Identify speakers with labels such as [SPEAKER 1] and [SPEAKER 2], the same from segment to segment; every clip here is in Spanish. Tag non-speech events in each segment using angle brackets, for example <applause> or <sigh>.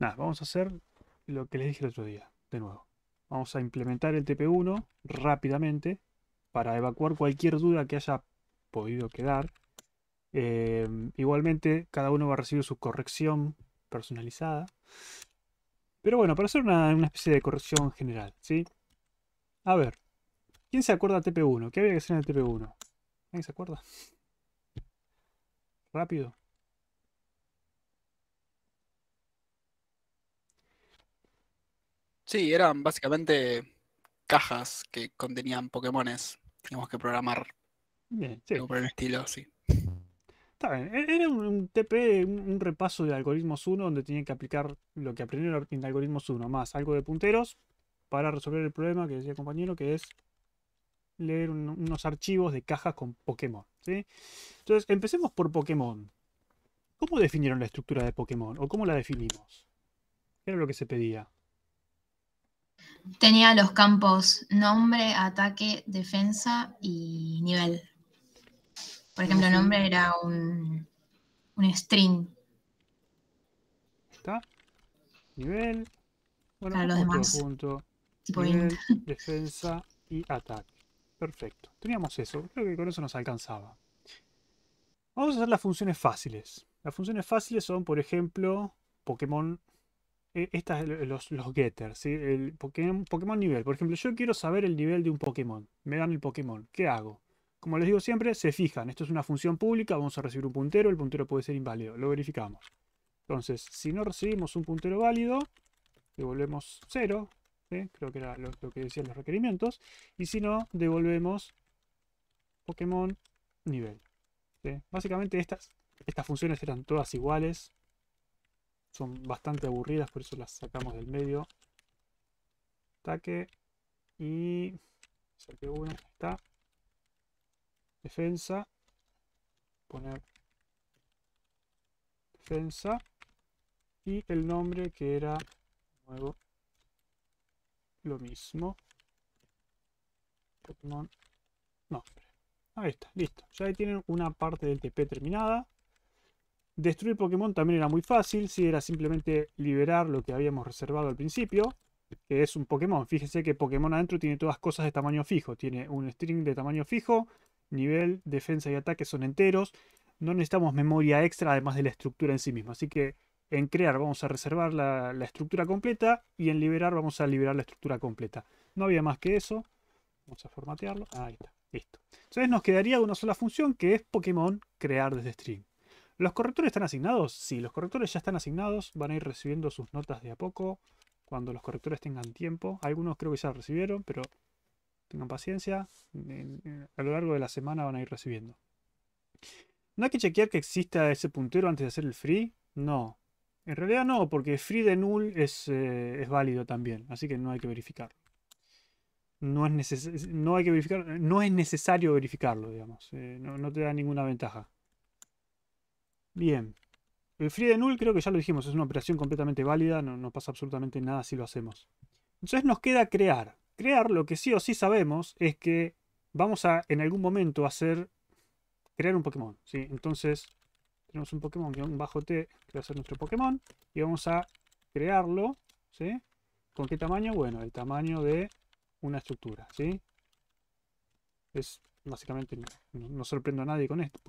[SPEAKER 1] Nada, vamos a hacer lo que les dije el otro día, de nuevo. Vamos a implementar el TP1 rápidamente para evacuar cualquier duda que haya podido quedar. Em, igualmente, cada uno va a recibir su corrección personalizada. Pero bueno, para hacer una, especie de corrección general, ¿sí? A ver, ¿quién se acuerda de TP1? ¿Qué había que hacer en el TP1? ¿Alguien se acuerda? Rápido. Sí, eran básicamente cajas que contenían Pokémones. Teníamos que programar. Bien, sí. por el estilo, sí. Está bien. E-, era un TP, un repaso de algoritmos 1, donde tenían que aplicar lo que aprendieron en algoritmos 1, más algo de punteros, para resolver el problema que decía el compañero, que es leer unos archivos de cajas con Pokémon. ¿sí? Entonces, empecemos por Pokémon. ¿Cómo definieron la estructura de Pokémon? ¿O cómo la definimos? era lo que se pedía? Tenía los campos nombre, ataque, defensa y nivel.
[SPEAKER 2] Por ejemplo, nombre era
[SPEAKER 1] un, string. ¿Está? Nivel. Para los demás. <laughs> defensa y ataque. Perfecto. Teníamos eso. Creo que con eso nos alcanzaba. Vamos a hacer las funciones fáciles. Las funciones fáciles son, por ejemplo, Pokémon e, estas, los, los getters, el Pokémon, nivel. Por ejemplo, yo quiero saber el nivel de un Pokémon. Me dan el Pokémon. ¿Qué hago? Como les digo siempre, se fijan. Esto es una función pública. Vamos a recibir un puntero. El puntero puede ser inválido. Lo verificamos. Entonces, si no recibimos un puntero válido, devolvemos 0. Creo que era lo, que decían los requerimientos. Y si no, devolvemos Pokémon nivel. Básicamente estas, estas funciones eran todas iguales. Son bastante aburridas, por eso las sacamos del medio. Ataque. Y... Saqué Ahí Está. Defensa. Poner... Defensa. Y el nombre que era... Nuevo. Lo mismo. Pokémon. Nombre. Ahí está, listo. Ya ahí tienen una parte del TP terminada. Destruir Pokémon también era muy fácil, si era simplemente liberar lo que habíamos reservado al principio, que es un Pokémon. Fíjense que Pokémon adentro tiene todas cosas de tamaño fijo. Tiene un string de tamaño fijo, nivel, defensa y ataque son enteros. No necesitamos memoria extra además de la estructura en sí misma. Así que en crear vamos a reservar la, estructura completa y en liberar vamos a liberar la estructura completa. No había más que eso. Vamos a formatearlo. Ahí está. Listo. Entonces nos quedaría una sola función que es Pokémon crear desde string. ¿Los correctores están asignados? Sí, los correctores ya están asignados, van a ir recibiendo sus notas de a poco, cuando los correctores tengan tiempo. Algunos creo que ya recibieron, pero tengan paciencia, a lo largo de la semana van a ir recibiendo. ¿No hay que chequear que exista ese puntero antes de hacer el free? No. En realidad no, porque free de null es, eh, válido también, así que no hay que verificarlo. No es, no hay que verificar, no es necesario verificarlo, digamos. Eh, no te da ninguna ventaja. Bien. El free de null creo que ya lo dijimos, es una operación completamente válida, no, pasa absolutamente nada si lo hacemos. Entonces nos queda crear. Crear lo que sí o sí sabemos es que vamos a en algún momento hacer crear un Pokémon. ¿sí? Entonces tenemos un Pokémon un bajo T que va a ser nuestro Pokémon y vamos a crearlo. ¿sí? ¿Con qué tamaño? Bueno, el tamaño de una estructura. ¿sí? Es básicamente, no, sorprendo a nadie con esto.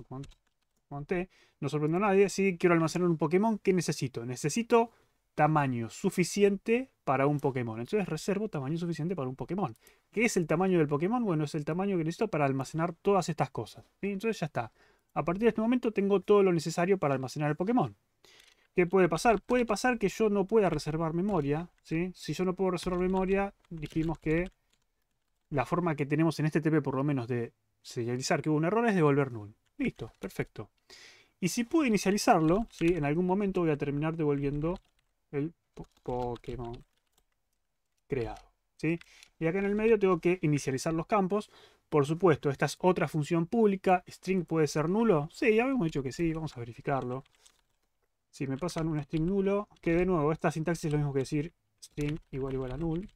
[SPEAKER 1] Monté. no sorprendo a nadie, si quiero almacenar un Pokémon, ¿qué necesito? Necesito tamaño suficiente para un Pokémon. Entonces reservo tamaño suficiente para un Pokémon. ¿Qué es el tamaño del Pokémon? Bueno, es el tamaño que necesito para almacenar todas estas cosas. Entonces ya está. A partir de este momento tengo todo lo necesario para almacenar el Pokémon. ¿Qué puede pasar? Puede pasar que yo no pueda reservar memoria. ¿sí? Si yo no puedo reservar memoria, dijimos que la forma que tenemos en este TP por lo menos de señalizar que hubo un error es devolver null. Listo, perfecto. Y si pude inicializarlo, en algún momento voy a terminar devolviendo el Pokémon creado. ¿sí? Y acá en el medio tengo que inicializar los campos. Por supuesto, esta es otra función pública. String puede ser nulo. Sí, ya habíamos dicho que sí. Vamos a verificarlo. Si me pasan un string nulo, que de nuevo, esta sintaxis es lo mismo que decir string igual igual a null.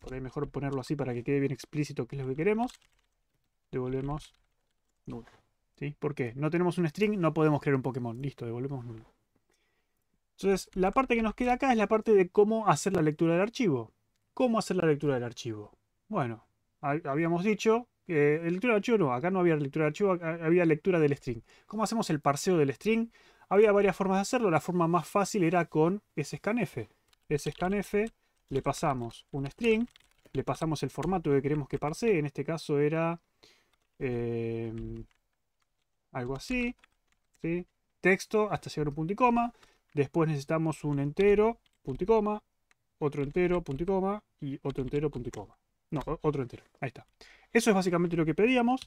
[SPEAKER 1] Por ahí mejor ponerlo así para que quede bien explícito qué es lo que queremos. Devolvemos null. ¿Sí? ¿Por qué? No tenemos un string, no podemos crear un Pokémon. Listo, devolvemos nulo. Entonces, la parte que nos queda acá es la parte de cómo hacer la lectura del archivo. ¿Cómo hacer la lectura del archivo? Bueno, habíamos dicho que lectura del archivo no, acá no había lectura del archivo, había lectura del string. ¿Cómo hacemos el parseo del string? Había varias formas de hacerlo, la forma más fácil era con sscanf. Sscanf, le pasamos un string, le pasamos el formato que queremos que parsee, en este caso era eh, algo así. ¿sí? Texto hasta llegar un punto y coma. Después necesitamos un entero, punto y coma, otro entero, punto y coma, y otro entero, punto y coma. No, otro entero. Ahí está. Eso es básicamente lo que pedíamos.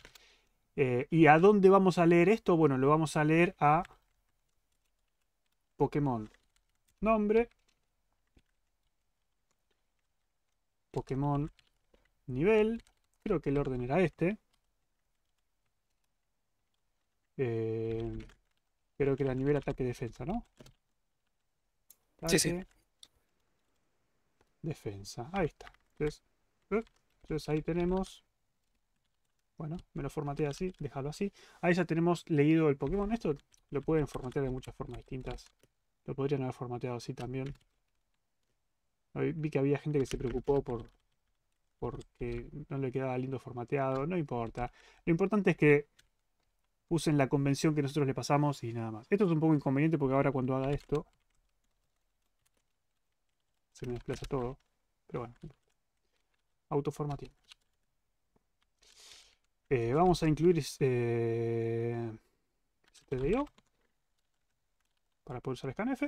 [SPEAKER 1] Eh, ¿Y a dónde vamos a leer esto? Bueno, lo vamos a leer a Pokémon nombre, Pokémon nivel, creo que el orden era este, eh, creo que era nivel ataque-defensa, ¿no? sí, sí. Defensa. Ahí está. Eh, entonces, ahí tenemos bueno, me lo formateé así, déjalo así. Ahí ya tenemos leído el Pokémon. Esto lo pueden formatear de muchas formas distintas. Lo podrían haber formateado así también. Vi que había gente que se preocupó por porque no le quedaba lindo formateado. No importa. Lo importante es que usen la convención que nosotros le pasamos y nada más. Esto es un poco inconveniente porque ahora cuando haga esto se me desplaza todo. Pero bueno, autoformativo. Eh, vamos a incluir eh, para poder usar scanf.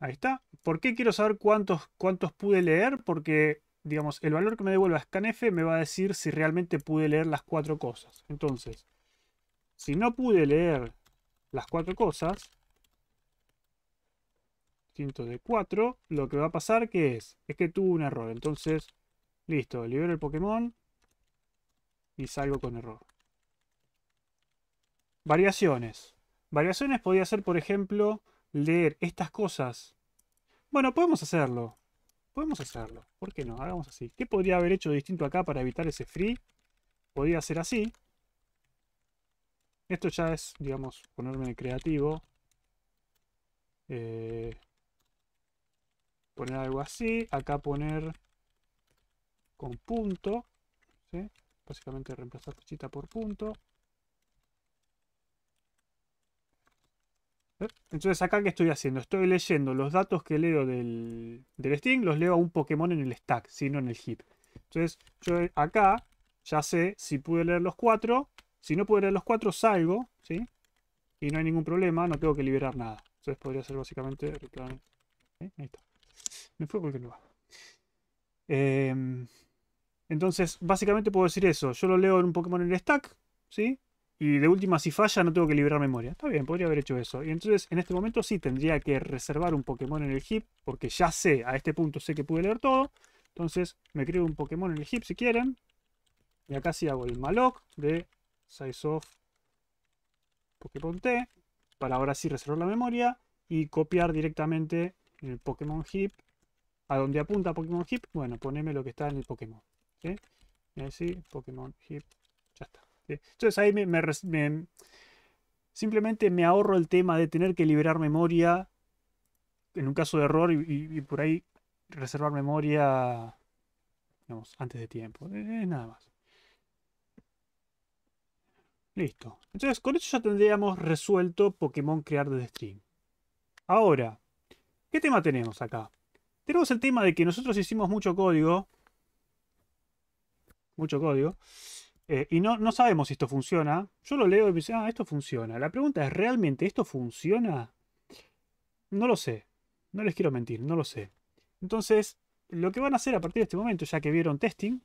[SPEAKER 1] Ahí está. ¿Por qué quiero saber cuántos, cuántos pude leer? Porque, digamos, el valor que me devuelva scanf me va a decir si realmente pude leer las cuatro cosas. Entonces, si no pude leer las cuatro cosas, distinto de 4, lo que va a pasar que es, es que tuvo un error. Entonces, listo, libero el Pokémon y salgo con error. Variaciones. Variaciones podría ser, por ejemplo, leer estas cosas. Bueno, podemos hacerlo. Podemos hacerlo. ¿Por qué no? Hagamos así. ¿Qué podría haber hecho distinto acá para evitar ese free? Podría ser así. Esto ya es, digamos, ponerme creativo. Eh, poner algo así. Acá poner con punto. Básicamente reemplazar flechita por punto. ¿Eh? Entonces acá que estoy haciendo, estoy leyendo los datos que leo del, del los leo a un Pokémon en el stack, sino en el heap. Entonces yo acá ya sé si pude leer los cuatro, si no puedo leer los cuatro, salgo, ¿sí? Y no hay ningún problema, no tengo que liberar nada. Entonces podría ser básicamente... ¿Eh? Ahí está. Me fue porque cualquier lugar. Em, entonces, básicamente puedo decir eso. Yo lo leo en un Pokémon en el stack, ¿sí? Y de última, si falla, no tengo que liberar memoria. Está bien, podría haber hecho eso. Y entonces, en este momento sí tendría que reservar un Pokémon en el heap, porque ya sé, a este punto sé que pude leer todo. Entonces, me creo un Pokémon en el heap si quieren. Y acá sí hago el malloc de size of Pokémon T para ahora sí reservar la memoria y copiar directamente en el Pokémon Heap a donde apunta Pokémon Heap. Bueno, poneme lo que está en el Pokémon. ¿sí? Así, eh, Pokémon Heap, ya está. Entonces ahí me, simplemente me ahorro el tema de tener que liberar memoria en un caso de error y, por ahí reservar memoria antes de tiempo. nada más. Listo. Entonces con eso ya tendríamos resuelto Pokémon crear desde string. Ahora, ¿qué tema tenemos acá? Tenemos el tema de que nosotros hicimos mucho código. Mucho código. Eh, y no, no sabemos si esto funciona. Yo lo leo y me dice, ah, esto funciona. La pregunta es, ¿realmente esto funciona? No lo sé. No les quiero mentir, no lo sé. Entonces, lo que van a hacer a partir de este momento, ya que vieron testing,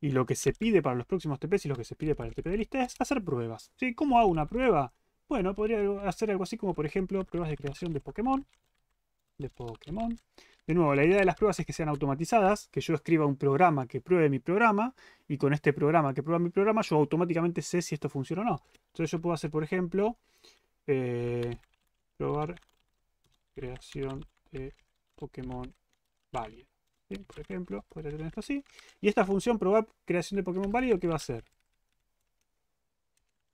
[SPEAKER 1] y lo que se pide para los próximos TPs y lo que se pide para el TP de lista es hacer pruebas. ¿Cómo hago una prueba? Bueno, podría hacer algo así como, por ejemplo, pruebas de creación de Pokémon. De Pokémon. De nuevo, la idea de las pruebas es que sean automatizadas, que yo escriba un programa que pruebe mi programa, y con este programa que prueba mi programa, yo automáticamente sé si esto funciona o no. Entonces yo puedo hacer, por ejemplo, eh, probar creación de Pokémon válido. Por ejemplo, podría tener esto así. Y esta función probar creación de Pokémon válido, ¿qué va a hacer?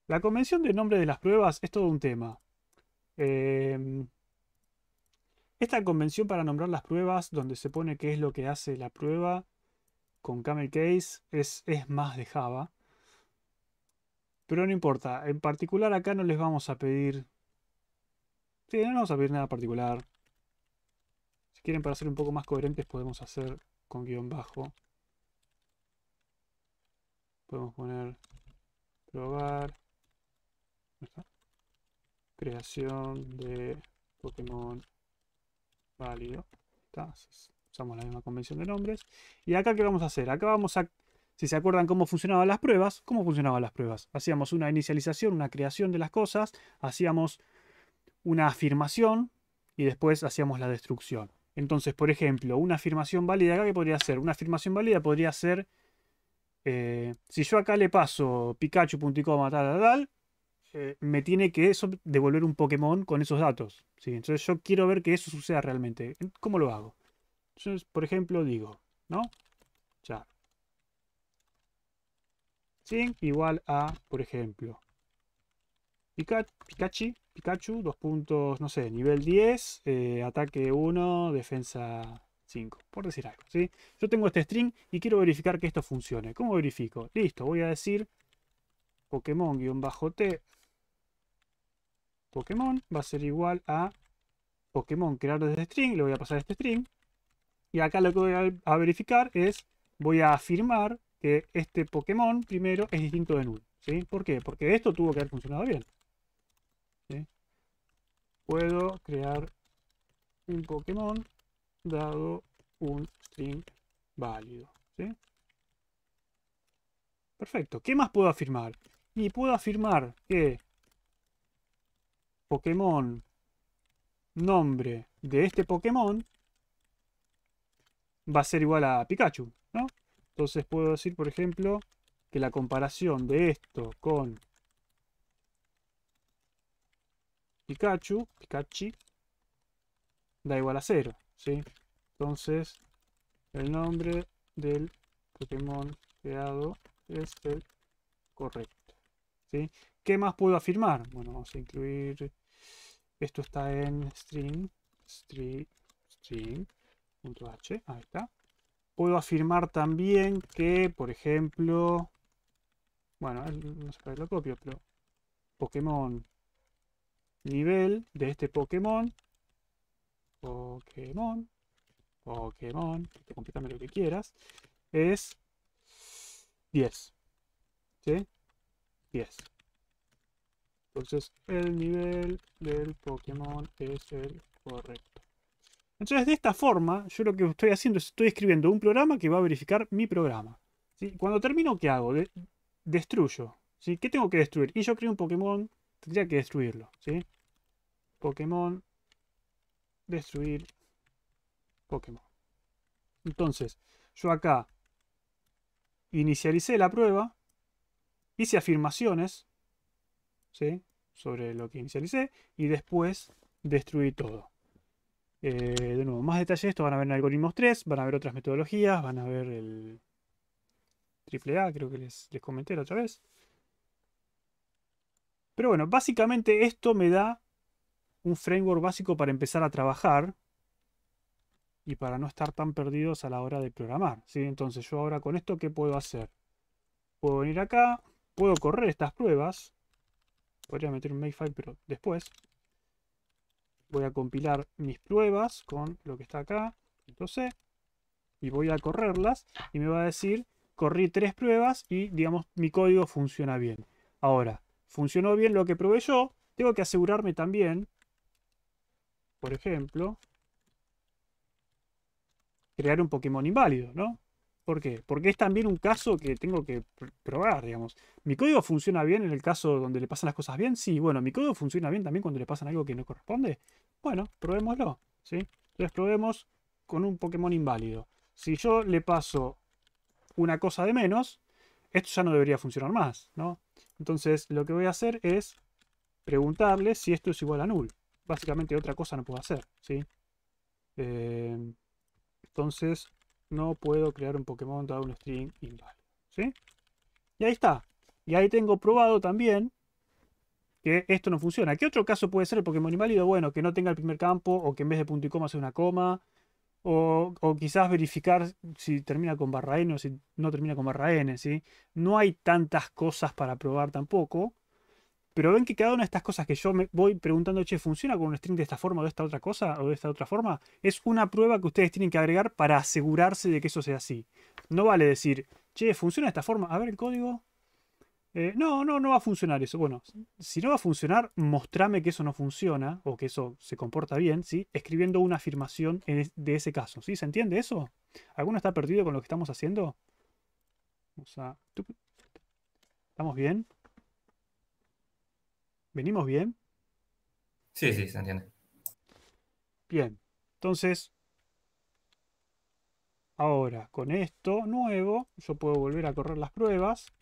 [SPEAKER 1] La convención de nombre de las pruebas es todo un tema. Em, esta convención para nombrar las pruebas, donde se pone qué es lo que hace la prueba con Camel Case, es, es más de Java. Pero no importa. En particular acá no les vamos a pedir... Sí, no vamos a pedir nada particular quieren, para ser un poco más coherentes, podemos hacer con guión bajo. Podemos poner probar. Creación de Pokémon válido. usamos la misma convención de nombres. Y acá, ¿qué vamos a hacer? Acá vamos a si se acuerdan cómo funcionaban las pruebas, ¿cómo funcionaban las pruebas? Hacíamos una inicialización, una creación de las cosas, hacíamos una afirmación y después hacíamos la destrucción. Entonces, por ejemplo, una afirmación válida acá, ¿qué podría ser? Una afirmación válida podría ser, eh, si yo acá le paso Pikachu, tal, tal, me tiene que eso devolver un Pokémon con esos datos. ¿sí? Entonces yo quiero ver que eso suceda realmente. ¿Cómo lo hago? Entonces, por ejemplo, digo, ¿no? Ya. Sin igual a, por ejemplo, Pikachu, Pikachu, dos puntos, no sé, nivel 10, eh, ataque 1, defensa 5, por decir algo, ¿sí? Yo tengo este string y quiero verificar que esto funcione. ¿Cómo verifico? Listo, voy a decir Pokémon-T. Pokémon va a ser igual a Pokémon crear desde string, le voy a pasar este string. Y acá lo que voy a verificar es, voy a afirmar que este Pokémon primero es distinto de null, ¿sí? ¿Por qué? Porque esto tuvo que haber funcionado bien. Puedo crear un Pokémon dado un string válido. Perfecto. ¿Qué más puedo afirmar? Y puedo afirmar que Pokémon nombre de este Pokémon va a ser igual a Pikachu, ¿no? Entonces puedo decir, por ejemplo, que la comparación de esto con Pikachu, Pikachu, da igual a cero, ¿sí? Entonces, el nombre del Pokémon creado es el correcto, ¿sí? ¿Qué más puedo afirmar? Bueno, vamos a incluir... Esto está en string, string, string.h, ahí está. Puedo afirmar también que, por ejemplo... Bueno, no sé si lo copio, pero... Pokémon nivel de este Pokémon. Pokémon. Pokémon. Completame lo que quieras. Es 10. ¿Sí? 10. Entonces el nivel del Pokémon es el correcto. Entonces de esta forma yo lo que estoy haciendo es estoy escribiendo un programa que va a verificar mi programa. ¿Sí? Cuando termino, ¿qué hago? destruyo. ¿sí? ¿Qué tengo que destruir? Y yo creo un Pokémon, tendría que destruirlo. ¿sí? Pokémon, destruir Pokémon. Entonces, yo acá inicialicé la prueba, hice afirmaciones sobre lo que inicialicé y después destruí todo. Eh, de nuevo, más detalles de esto van a ver en algoritmos 3, van a ver otras metodologías, van a ver el AAA, creo que les comenté la otra vez. Pero bueno, básicamente esto me da un framework básico para empezar a trabajar y para no estar tan perdidos a la hora de programar. ¿sí? Entonces yo ahora con esto, ¿qué puedo hacer? Puedo venir acá, puedo correr estas pruebas. Podría meter un makefile, pero después. Voy a compilar mis pruebas con lo que está acá, entonces, y voy a correrlas y me va a decir, corrí tres pruebas y, digamos, mi código funciona bien. Ahora, funcionó bien lo que probé yo, tengo que asegurarme también por ejemplo, crear un Pokémon inválido, ¿no? ¿Por qué? Porque es también un caso que tengo que probar, digamos. ¿Mi código funciona bien en el caso donde le pasan las cosas bien? Sí, bueno, ¿mi código funciona bien también cuando le pasan algo que no corresponde? Bueno, probémoslo, ¿sí? Entonces probemos con un Pokémon inválido. Si yo le paso una cosa de menos, esto ya no debería funcionar más, ¿no? Entonces lo que voy a hacer es preguntarle si esto es igual a null básicamente otra cosa no puedo hacer, ¿sí? Eh, entonces, no puedo crear un Pokémon dado un string inválido, ¿sí? Y ahí está. Y ahí tengo probado también que esto no funciona. ¿Qué otro caso puede ser el Pokémon inválido? Bueno, que no tenga el primer campo, o que en vez de punto y coma sea una coma, o, quizás verificar si termina con barra N o si no termina con barra N, ¿sí? No hay tantas cosas para probar tampoco. Pero ven que cada una de estas cosas que yo me voy preguntando, che, ¿funciona con un string de esta forma o de esta otra cosa o de esta otra forma? Es una prueba que ustedes tienen que agregar para asegurarse de que eso sea así. No vale decir, che, ¿funciona de esta forma? A ver el código. Eh, no, no, no va a funcionar eso. Bueno, si no va a funcionar, mostrame que eso no funciona o que eso se comporta bien, ¿sí? Escribiendo una afirmación de ese caso, ¿sí? ¿Se entiende eso? ¿Alguno está perdido con lo que estamos haciendo? Vamos a... ¿Estamos bien? ¿Venimos bien? Sí, sí, se entiende. Bien, entonces, ahora con esto nuevo, yo puedo volver a correr las pruebas.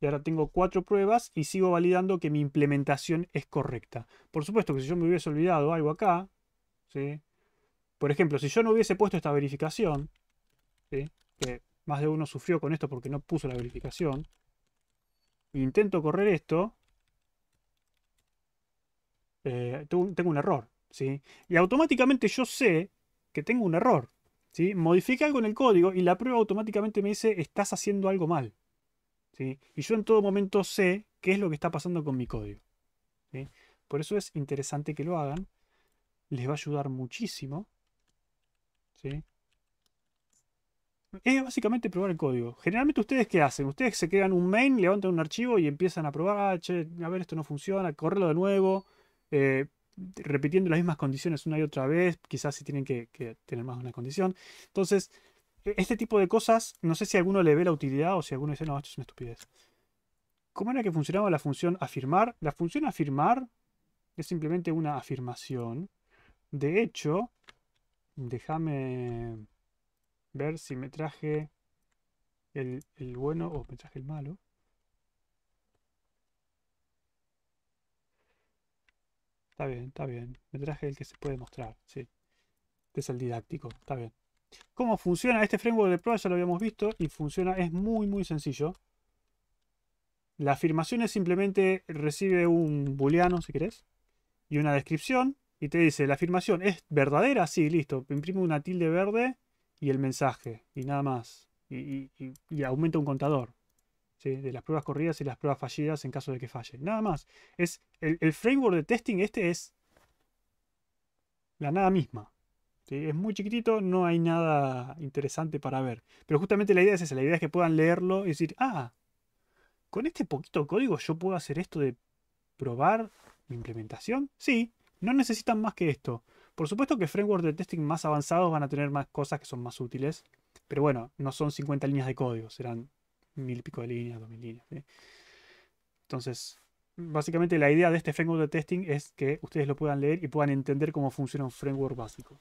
[SPEAKER 1] Y ahora tengo cuatro pruebas y sigo validando que mi implementación es correcta. Por supuesto que si yo me hubiese olvidado algo acá, ¿sí? por ejemplo, si yo no hubiese puesto esta verificación, que más de uno sufrió con esto porque no puso la verificación, intento correr esto, eh, tengo un error, ¿sí? Y automáticamente yo sé que tengo un error, ¿sí? Modifique algo en el código y la prueba automáticamente me dice, estás haciendo algo mal, ¿sí? Y yo en todo momento sé qué es lo que está pasando con mi código, ¿sí? Por eso es interesante que lo hagan. Les va a ayudar muchísimo. ¿sí? Es básicamente probar el código. Generalmente ustedes qué hacen? Ustedes se crean un main, levantan un archivo y empiezan a probar, ah, a ver, esto no funciona, correrlo de nuevo. Eh, repitiendo las mismas condiciones una y otra vez, quizás si tienen que, tener más de una condición. Entonces, e, este tipo de cosas, no sé si alguno le ve la utilidad o si alguno dice, no, esto es una estupidez. ¿Cómo era que funcionaba la función afirmar? La función afirmar es simplemente una afirmación. De hecho, déjame ver si me traje el, el bueno o me traje el malo. Está bien, está bien. Me traje el que se puede mostrar, sí. Este es el didáctico, está bien. ¿Cómo funciona? Este framework de prueba ya lo habíamos visto y funciona, es muy, muy sencillo. La afirmación es simplemente recibe un booleano, si querés, y una descripción, y te dice, la afirmación es verdadera, sí, listo, imprime una tilde verde y el mensaje, y nada más, y aumenta un contador. Este, de las pruebas corridas y las pruebas fallidas en caso de que falle. Nada más. Es, el, framework de testing este es la nada misma. Es muy chiquitito, no hay nada interesante para ver. Pero justamente la idea es esa, la idea es que puedan leerlo y decir, ah, con este poquito código yo puedo hacer esto de probar mi implementación. Sí, no necesitan más que esto. Por supuesto que frameworks de testing más avanzados van a tener más cosas que son más útiles. Pero bueno, no son 50 líneas de código, serán mil pico de líneas, dos mil líneas. Entonces, básicamente la idea de este framework de testing es que ustedes lo puedan leer y puedan entender cómo funciona un framework básico.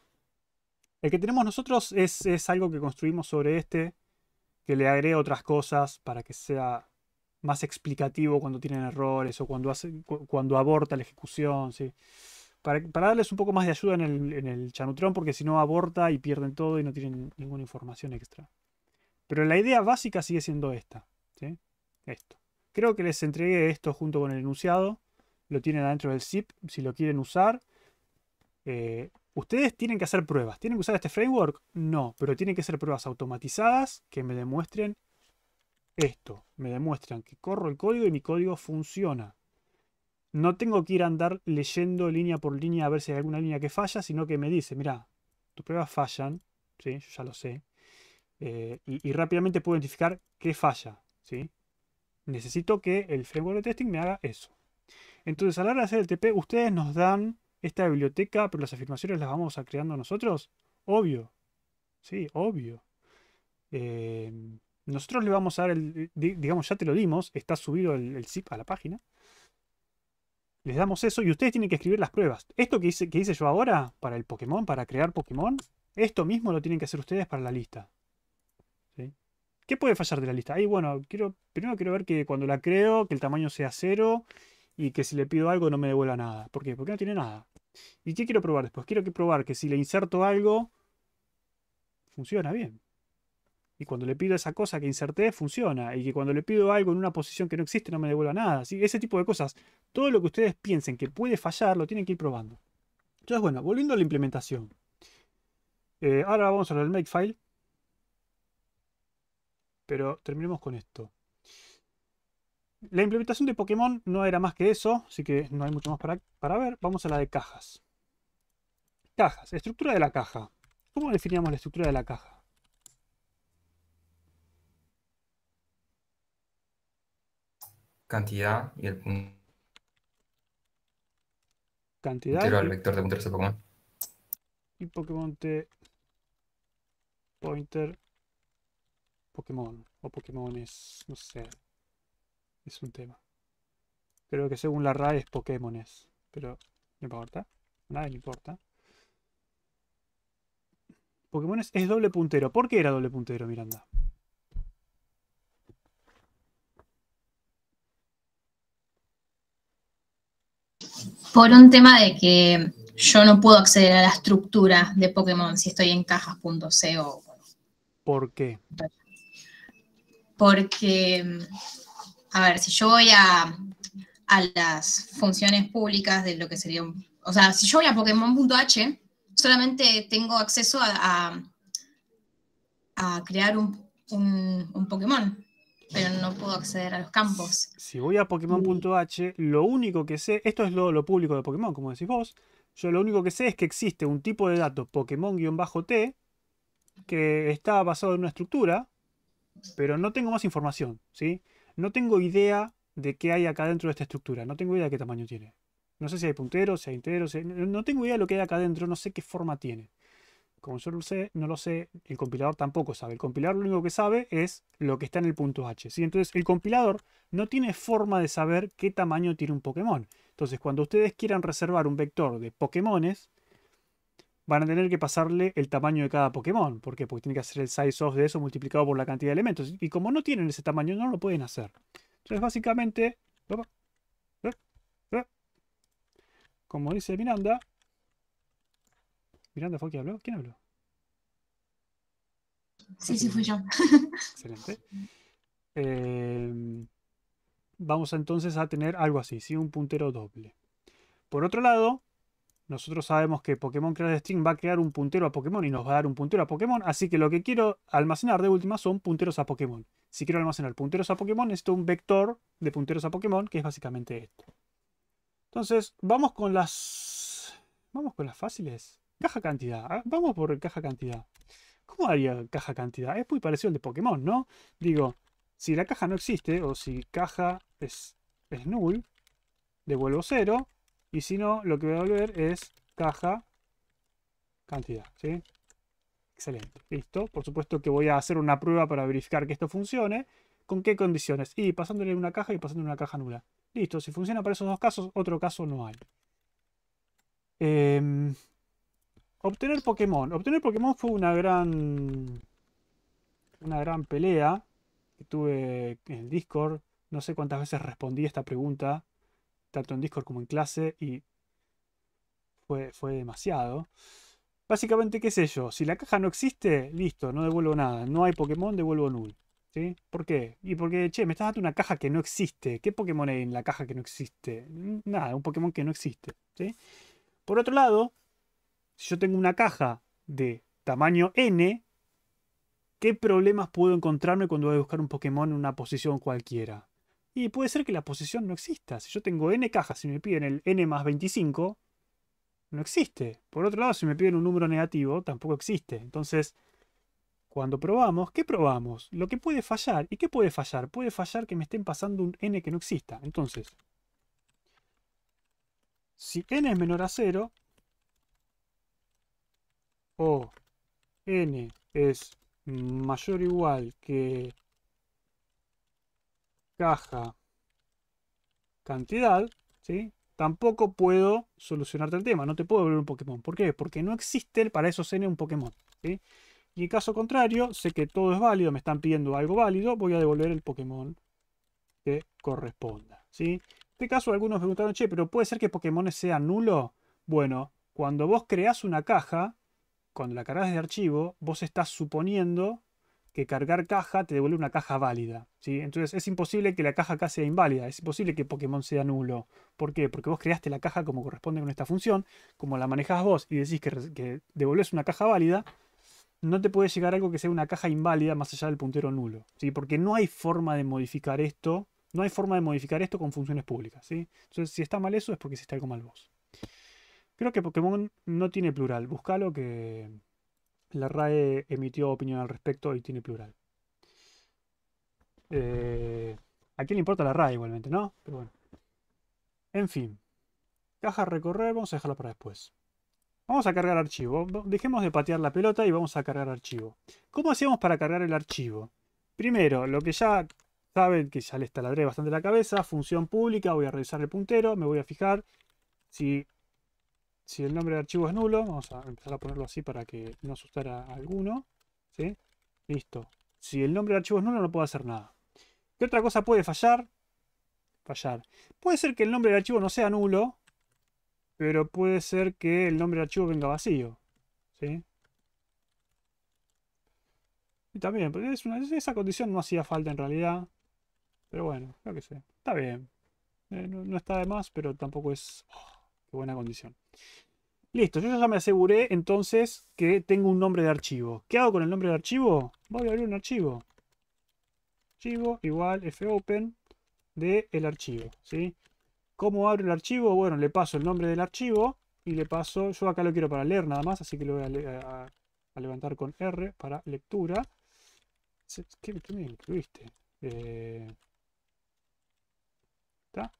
[SPEAKER 1] El que tenemos nosotros es, algo que construimos sobre este, que le agrega otras cosas para que sea más explicativo cuando tienen errores o cuando, hace, cuando aborta la ejecución. ¿sí? Para, darles un poco más de ayuda en el, en el chanutrón, porque si no aborta y pierden todo y no tienen ninguna información extra. Pero la idea básica sigue siendo esta. Esto. Creo que les entregué esto junto con el enunciado. Lo tienen adentro del zip si lo quieren usar. Eh, ustedes tienen que hacer pruebas. ¿Tienen que usar este framework? No, pero tienen que ser pruebas automatizadas que me demuestren esto. Me demuestran que corro el código y mi código funciona. No tengo que ir a andar leyendo línea por línea a ver si hay alguna línea que falla, sino que me dice, mira, tus pruebas fallan, sí, yo ya lo sé, eh, y, rápidamente puedo identificar qué falla. ¿sí? Necesito que el framework de testing me haga eso. Entonces, a la de hacer el TP, ustedes nos dan esta biblioteca, pero las afirmaciones las vamos a creando nosotros. Obvio. Sí, obvio. Eh, nosotros le vamos a dar el. Digamos, ya te lo dimos. Está subido el, zip a la página. Les damos eso y ustedes tienen que escribir las pruebas. Esto que que hice yo ahora para el Pokémon, para crear Pokémon, esto mismo lo tienen que hacer ustedes para la lista. ¿Qué puede fallar de la lista? Ahí, bueno, primero quiero ver que cuando la creo, que el tamaño sea cero y que si le pido algo no me devuelva nada. ¿Por qué? Porque no tiene nada. ¿Y qué quiero probar después? Quiero que probar que si le inserto algo, funciona bien. Y cuando le pido esa cosa que inserté, funciona. Y que cuando le pido algo en una posición que no existe, no me devuelva nada. Ese tipo de cosas. Todo lo que ustedes piensen que puede fallar, lo tienen que ir probando. Entonces, bueno, volviendo a la implementación. Eh, ahora vamos a ver el makefile. Pero terminemos con esto. La implementación de Pokémon no era más que eso, así que no hay mucho más para, para ver. Vamos a la de cajas. Cajas, estructura de la caja. ¿Cómo definíamos la estructura de la caja? Cantidad y el Cantidad. Quiero el vector de punteros de Pokémon. Y Pokémon T. Pointer Pokémon o es no sé. Es un tema. Creo que según la RAE es Pokémones, pero no importa. Nada le importa. Pokémones es doble puntero. ¿Por qué era doble puntero, Miranda? Por un tema de que yo no puedo acceder a la estructura de Pokémon si estoy en cajas.co. ¿Por qué? porque, a ver, si yo voy a, las funciones públicas de lo que sería, un, o sea, si yo voy a Pokémon.h, solamente tengo acceso a, a, crear un, un, Pokémon, pero no puedo acceder a los campos. Si voy a Pokémon.h, lo único que sé, esto es lo, lo, público de Pokémon, como decís vos, yo lo único que sé es que existe un tipo de datos Pokémon-T que está basado en una estructura pero no tengo más información, ¿sí? No tengo idea de qué hay acá dentro de esta estructura, no tengo idea de qué tamaño tiene. No sé si hay punteros, si hay enteros, no tengo idea de lo que hay acá dentro, no sé qué forma tiene. Como yo lo sé, no lo sé, el compilador tampoco sabe. El compilador lo único que sabe es lo que está en el punto H. ¿sí? Entonces, el compilador no tiene forma de saber qué tamaño tiene un Pokémon. Entonces, cuando ustedes quieran reservar un vector de Pokémones, van a tener que pasarle el tamaño de cada Pokémon. ¿Por qué? Porque tiene que hacer el size of de eso multiplicado por la cantidad de elementos. Y como no tienen ese tamaño, no lo pueden hacer. Entonces, básicamente, eh, eh. como dice Miranda, Miranda fue quien habló. ¿Quién habló? Sí, sí, fui yo. <laughs> Excelente. Em, vamos entonces a tener algo así, ¿sí? un puntero doble. Por otro lado, nosotros sabemos que Pokémon Crear va a crear un puntero a Pokémon y nos va a dar un puntero a Pokémon, así que lo que quiero almacenar de última son punteros a Pokémon. Si quiero almacenar punteros a Pokémon, es un vector de punteros a Pokémon, que es básicamente esto. Entonces, vamos con las... Vamos con las fáciles. Caja cantidad. Ah, vamos por caja cantidad. ¿Cómo haría caja cantidad? Es muy parecido al de Pokémon, ¿no? Digo, si la caja no existe, o si caja es, es null, devuelvo cero. Y si no, lo que voy a volver es caja cantidad, Excelente, listo. Por supuesto que voy a hacer una prueba para verificar que esto funcione. ¿Con qué condiciones? Y pasándole una caja y pasándole una caja nula. Listo, si funciona para esos dos casos, otro caso no hay. Em, obtener Pokémon. Obtener Pokémon fue una gran. Una gran pelea que tuve en el Discord. No sé cuántas veces respondí esta pregunta tanto en Discord como en clase y fue, demasiado. Básicamente, qué sé yo, si la caja no existe, listo, no devuelvo nada. No hay Pokémon, devuelvo null. ¿Sí? ¿Por qué? Y porque, che, me estás dando una caja que no existe. ¿Qué Pokémon hay en la caja que no existe? Nada, un Pokémon que no existe. Por otro lado, si yo tengo una caja de tamaño N, ¿qué problemas puedo encontrarme cuando voy a buscar un Pokémon en una posición cualquiera? Y puede ser que la posición no exista. Si yo tengo n cajas y me piden el n más 25, no existe. Por otro lado, si me piden un número negativo, tampoco existe. Entonces, cuando probamos, ¿qué probamos? Lo que puede fallar. ¿Y qué puede fallar? Puede fallar que me estén pasando un n que no exista. Entonces, si n es menor a 0, o n es mayor o igual que caja cantidad, ¿sí? tampoco puedo solucionarte el tema. No te puedo devolver un Pokémon. ¿Por qué? Porque no existe para esos N un Pokémon. ¿sí? Y en caso contrario, sé que todo es válido, me están pidiendo algo válido, voy a devolver el Pokémon que corresponda. ¿sí? En este caso algunos me preguntaron, che, pero puede ser que Pokémon sea nulo. Bueno, cuando vos creás una caja, cuando la cargas de archivo, vos estás suponiendo que cargar caja te devuelve una caja válida. ¿sí? Entonces es imposible que la caja acá sea inválida, es imposible que Pokémon sea nulo. ¿Por qué? Porque vos creaste la caja como corresponde con esta función, como la manejás vos y decís que, que una caja válida, no te puede llegar algo que sea una caja inválida más allá del puntero nulo. ¿sí? Porque no hay forma de modificar esto. No hay forma de modificar esto con funciones públicas. ¿sí? Entonces, si está mal eso, es porque está algo mal vos. Creo que Pokémon no tiene plural. Buscalo que, la RAE emitió opinión al respecto y tiene plural. Eh, ¿A quién le importa la RAE igualmente, no? En fin. Caja a recorrer, vamos a dejarla para después. Vamos a cargar archivo. Dejemos de patear la pelota y vamos a cargar archivo. ¿Cómo hacíamos para cargar el archivo? Primero, lo que ya saben, que ya les taladré bastante la cabeza, función pública, voy a revisar el puntero, me voy a fijar si si el nombre de archivo es nulo, vamos a empezar a ponerlo así para que no asustara a alguno. ¿sí? Listo. Si el nombre de archivo es nulo, no puedo hacer nada. ¿Qué otra cosa puede fallar? Fallar. Puede ser que el nombre del archivo no sea nulo, pero puede ser que el nombre del archivo venga vacío. ¿sí? Y también, esa condición no hacía falta en realidad. Pero bueno, lo que sé. Está bien. Eh, no, está de más, pero tampoco es... Oh, buena condición. Listo, yo ya me aseguré entonces que tengo un nombre de archivo. ¿Qué hago con el nombre de archivo? Voy a abrir un archivo. Archivo igual fopen del el archivo. ¿sí? ¿Cómo abro el archivo? Bueno, le paso el nombre del archivo y le paso, yo acá lo quiero para leer nada más, así que lo voy a, levantar con R para lectura. ¿Qué, me incluiste? Eh, ¿Está?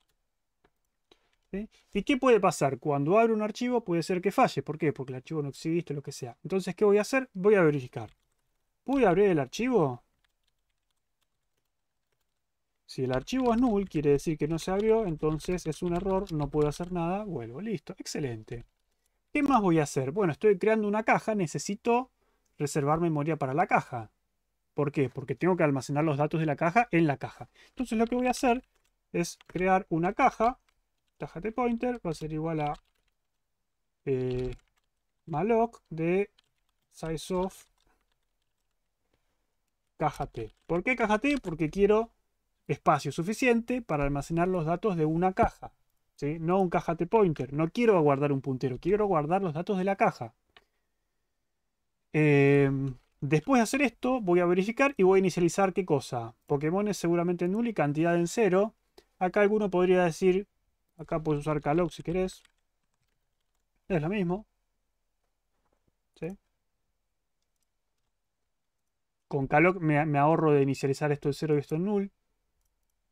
[SPEAKER 1] ¿Y qué puede pasar? Cuando abro un archivo puede ser que falle. ¿Por qué? Porque el archivo no existe, lo que sea. Entonces, ¿qué voy a hacer? Voy a verificar. Voy abrir el archivo. Si el archivo es null, quiere decir que no se abrió, entonces es un error, no puedo hacer nada, vuelvo, listo, excelente. ¿Qué más voy a hacer? Bueno, estoy creando una caja, necesito reservar memoria para la caja. ¿Por qué? Porque tengo que almacenar los datos de la caja en la caja. Entonces lo que voy a hacer es crear una caja Caja T pointer va a ser igual a eh, malloc de size of caja T. ¿Por qué caja T? Porque quiero espacio suficiente para almacenar los datos de una caja. ¿sí? No un caja T pointer. No quiero guardar un puntero. Quiero guardar los datos de la caja. Eh, después de hacer esto, voy a verificar y voy a inicializar qué cosa. Pokémon es seguramente nulo y cantidad en cero. Acá alguno podría decir Acá puedes usar Calog si querés. Es lo mismo. ¿Sí? Con Calog me, ahorro de inicializar esto en 0 y esto en null.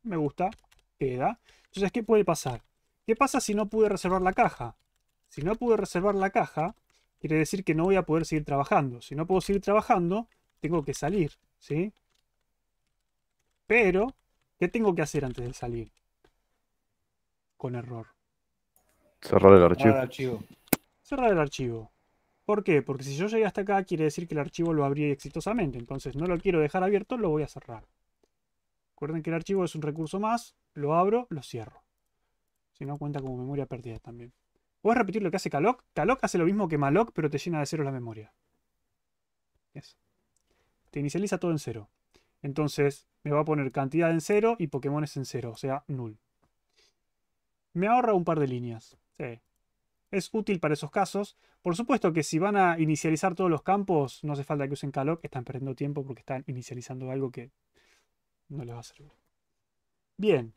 [SPEAKER 1] Me gusta. Queda. Entonces, ¿qué puede pasar? ¿Qué pasa si no pude reservar la caja? Si no pude reservar la caja, quiere decir que no voy a poder seguir trabajando. Si no puedo seguir trabajando, tengo que salir. ¿Sí? Pero, ¿qué tengo que hacer antes de salir? con error. Cerrar el archivo. Cerrar el archivo. ¿Por qué? Porque si yo llegué hasta acá, quiere decir que el archivo lo abrí exitosamente. Entonces no lo quiero dejar abierto, lo voy a cerrar. Recuerden que el archivo es un recurso más, lo abro, lo cierro. Si no, cuenta como memoria perdida también. voy a repetir lo que hace Caloc? Caloc hace lo mismo que Maloc pero te llena de cero la memoria. Te inicializa todo en cero. Entonces, me va a poner cantidad en cero y Pokémones en cero, o sea, null me ahorra un par de líneas. Es útil para esos casos. Por supuesto que si van a inicializar todos los campos, no hace falta que usen calloc, están perdiendo tiempo porque están inicializando algo que no les va a servir. Bien,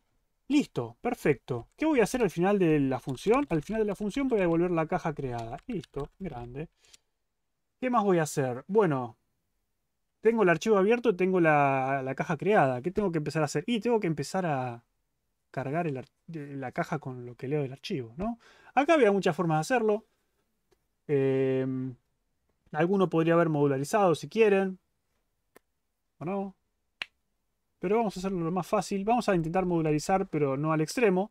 [SPEAKER 1] listo, perfecto. ¿Qué voy a hacer al final de la función? Al final de la función voy a devolver la caja creada. Listo, grande. ¿Qué más voy a hacer? Bueno, tengo el archivo abierto, tengo la, la caja creada. ¿Qué tengo que empezar a hacer? Y tengo que empezar a, cargar la caja con lo que leo del archivo, ¿no? Acá había muchas formas de hacerlo. Em, alguno podría haber modularizado si quieren. O Pero vamos a hacerlo lo más fácil. Vamos a intentar modularizar, pero no al extremo.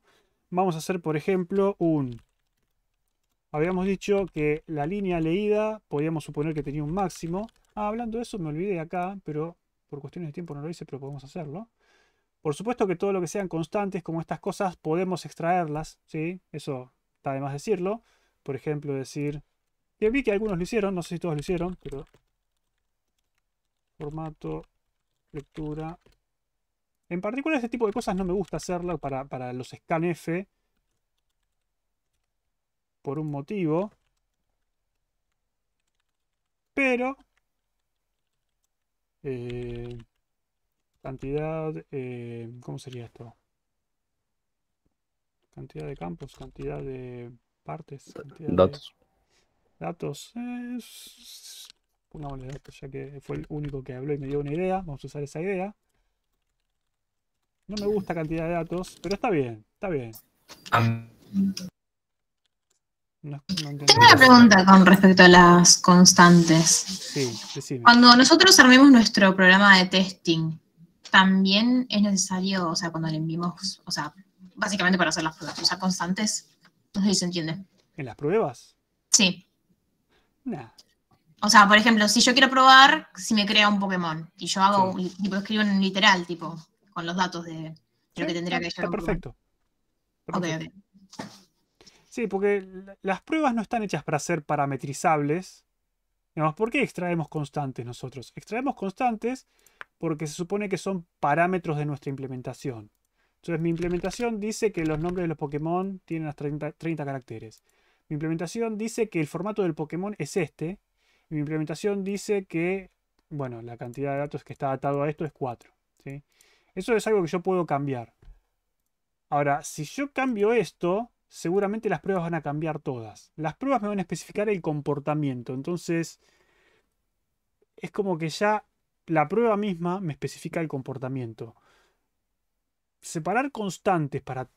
[SPEAKER 1] Vamos a hacer, por ejemplo, un... Habíamos dicho que la línea leída podíamos suponer que tenía un máximo. Ah, hablando de eso, me olvidé acá, pero por cuestiones de tiempo no lo hice, pero podemos hacerlo. Por supuesto que todo lo que sean constantes como estas cosas podemos extraerlas, ¿sí? Eso está de más decirlo. Por ejemplo, decir... Que vi que algunos lo hicieron, no sé si todos lo hicieron, pero... Formato, lectura... En particular este tipo de cosas no me gusta hacerlo para, para los scanf. Por un motivo. Pero... Eh, Cantidad, eh, ¿cómo sería esto? Cantidad de campos, cantidad de partes, cantidad datos. datos. Eh, pongámosle datos, ya que fue el único que habló y me dio una idea. Vamos a usar esa idea. No me gusta cantidad de datos, pero está bien, está bien. Tengo una pregunta con respecto a las constantes. Sí, Cuando nosotros armemos nuestro programa de testing, también es necesario, o sea, cuando le enviamos, o sea, básicamente para hacer las pruebas, o sea, constantes, no sé si se entiende. ¿En las pruebas? Sí. O sea, por ejemplo, si yo quiero probar si me crea un Pokémon y yo hago, un. tipo, escribo en literal, tipo, con los datos de lo que tendría que estar perfecto. perfecto. Sí, porque las pruebas no están hechas para ser parametrizables. Digamos, ¿por qué extraemos constantes nosotros? Extraemos constantes porque se supone que son parámetros de nuestra implementación. Entonces mi implementación dice que los nombres de los Pokémon tienen los 30, caracteres. Mi implementación dice que el formato del Pokémon es este. mi implementación dice que, bueno, la cantidad de datos que está atado a esto es 4. ¿sí? Eso es algo que yo puedo cambiar. Ahora, si yo cambio esto, seguramente las pruebas van a cambiar todas. Las pruebas me van a especificar el comportamiento. Entonces, es como que ya la prueba misma me especifica el comportamiento. Separar constantes para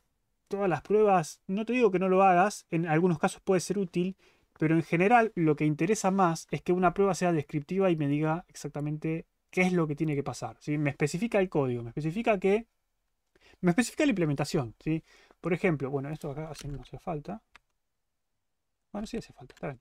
[SPEAKER 1] todas las pruebas, no te digo que no lo hagas, en algunos casos puede ser útil, pero en general lo que interesa más es que una prueba sea descriptiva y me diga exactamente qué es lo que tiene que pasar. Me especifica el código, me especifica que... Me especifica la implementación. ¿sí? Por ejemplo, bueno, esto acá no hace falta. Bueno, sí hace falta, está bien.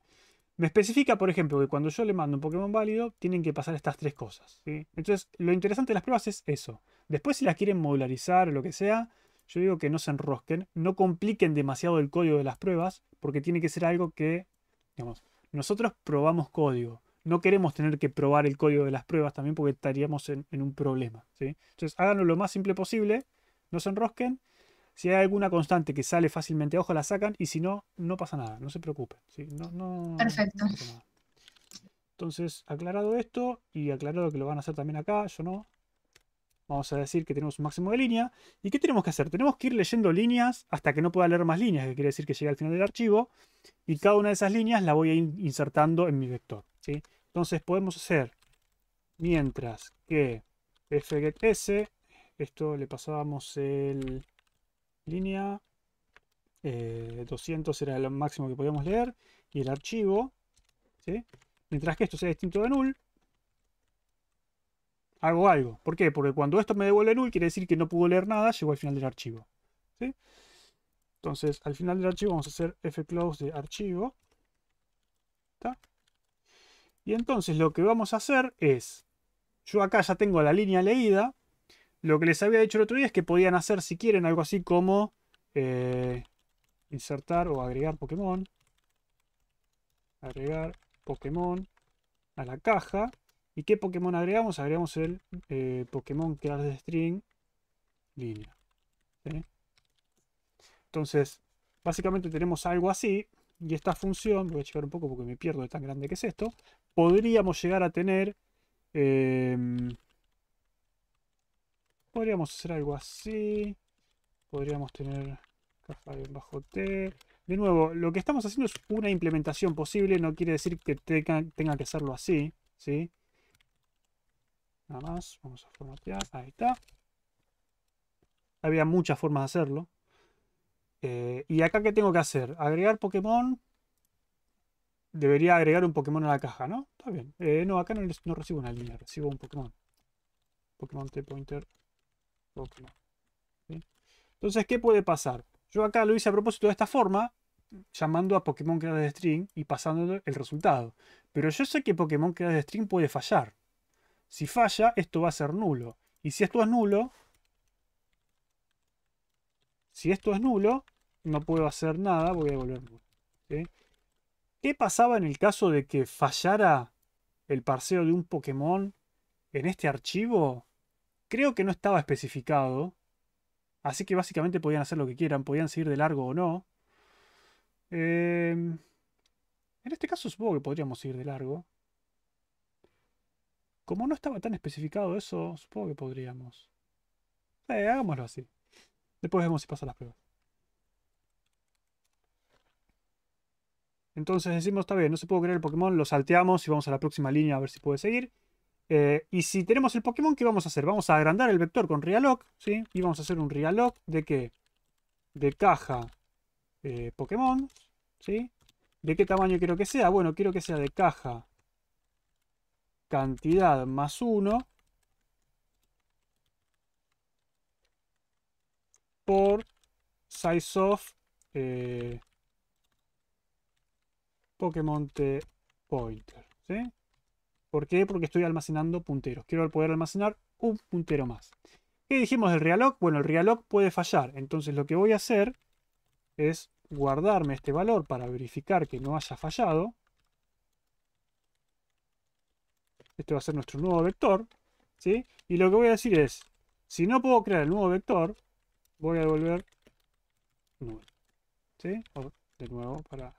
[SPEAKER 1] Me especifica, por ejemplo, que cuando yo le mando un Pokémon válido, tienen que pasar estas tres cosas. Entonces, lo interesante de las pruebas es eso. Después, si las quieren modularizar o lo que sea, yo digo que no se enrosquen, no compliquen demasiado el código de las pruebas, porque tiene que ser algo que, digamos, nosotros probamos código. No queremos tener que probar el código de las pruebas también porque estaríamos en, un problema. Entonces, háganlo lo más simple posible, no se enrosquen si hay alguna constante que sale fácilmente a ojo, la sacan y si no, no pasa nada, no se preocupen. Perfecto. Entonces, aclarado esto y aclarado que lo van a hacer también acá, yo no. Vamos a decir que tenemos un máximo de línea. ¿Y qué tenemos que hacer? Tenemos que ir leyendo líneas hasta que no pueda leer más líneas, que quiere decir que llegue al final del archivo. Y cada una de esas líneas la voy a ir insertando en mi vector. ¿sí? Entonces podemos hacer, mientras que fgets esto le pasábamos el, línea 200 eh, era el máximo que podíamos leer y el archivo mientras que esto sea distinto de null hago algo ¿por qué? porque cuando esto me devuelve null quiere decir que no pudo leer nada llegó al final del archivo entonces al final del archivo vamos a hacer fclose de archivo y entonces lo que vamos a hacer es yo acá ya tengo la línea leída lo que les había dicho el otro día es que podían hacer, si quieren, algo así como eh, insertar o agregar Pokémon. Agregar Pokémon a la caja. ¿Y qué Pokémon agregamos? Agregamos el eh, Pokémon Class String línea. Entonces, básicamente tenemos algo así. Y esta función, voy a checar un poco porque me pierdo de tan grande que es esto. Podríamos llegar a tener... Em, Podríamos hacer algo así. Podríamos tener caja bajo T. De nuevo, lo que estamos haciendo es una implementación posible. No quiere decir que tenga, que hacerlo así. ¿sí? Nada más. Vamos a formatear. Ahí está. Había muchas formas de hacerlo. Eh, y acá, ¿qué tengo que hacer? Agregar Pokémon. Debería agregar un Pokémon a la caja, ¿no? Está bien. Eh, no, acá no, no recibo una línea. Recibo un Pokémon. Pokémon T-Pointer pues Entonces, ¿qué puede pasar? Yo acá lo hice a propósito de esta forma, llamando a Pokémon de String y pasándole el resultado. Pero yo sé que Pokémon de String puede fallar. Si falla, esto va a ser nulo. Y si esto es nulo, si esto es nulo, no puedo hacer nada, voy a volver ¿Qué pasaba en el caso de que fallara el parseo de un Pokémon en este archivo? Creo que no estaba especificado. Así que básicamente podían hacer lo que quieran, podían seguir de largo o no. Em, en este caso supongo que podríamos seguir de largo. Como no estaba tan especificado eso, supongo que podríamos. Eh, hagámoslo así. Después vemos si pasa las pruebas. Entonces decimos, está bien, no se puede crear el Pokémon, lo salteamos y vamos a la próxima línea a ver si puede seguir. Eh, y si tenemos el Pokémon, ¿qué vamos a hacer? Vamos a agrandar el vector con Realog, ¿sí? Y vamos a hacer un Realog de qué? De caja eh, Pokémon, ¿sí? ¿De qué tamaño quiero que sea? Bueno, quiero que sea de caja cantidad más 1 por size of eh, Pokémon T pointer, ¿sí? ¿Por qué? Porque estoy almacenando punteros. Quiero poder almacenar un puntero más. ¿Qué dijimos del realloc? Bueno, el realog puede fallar. Entonces lo que voy a hacer es guardarme este valor para verificar que no haya fallado. Este va a ser nuestro nuevo vector. ¿sí? Y lo que voy a decir es, si no puedo crear el nuevo vector, voy a devolver null. ¿sí? de nuevo para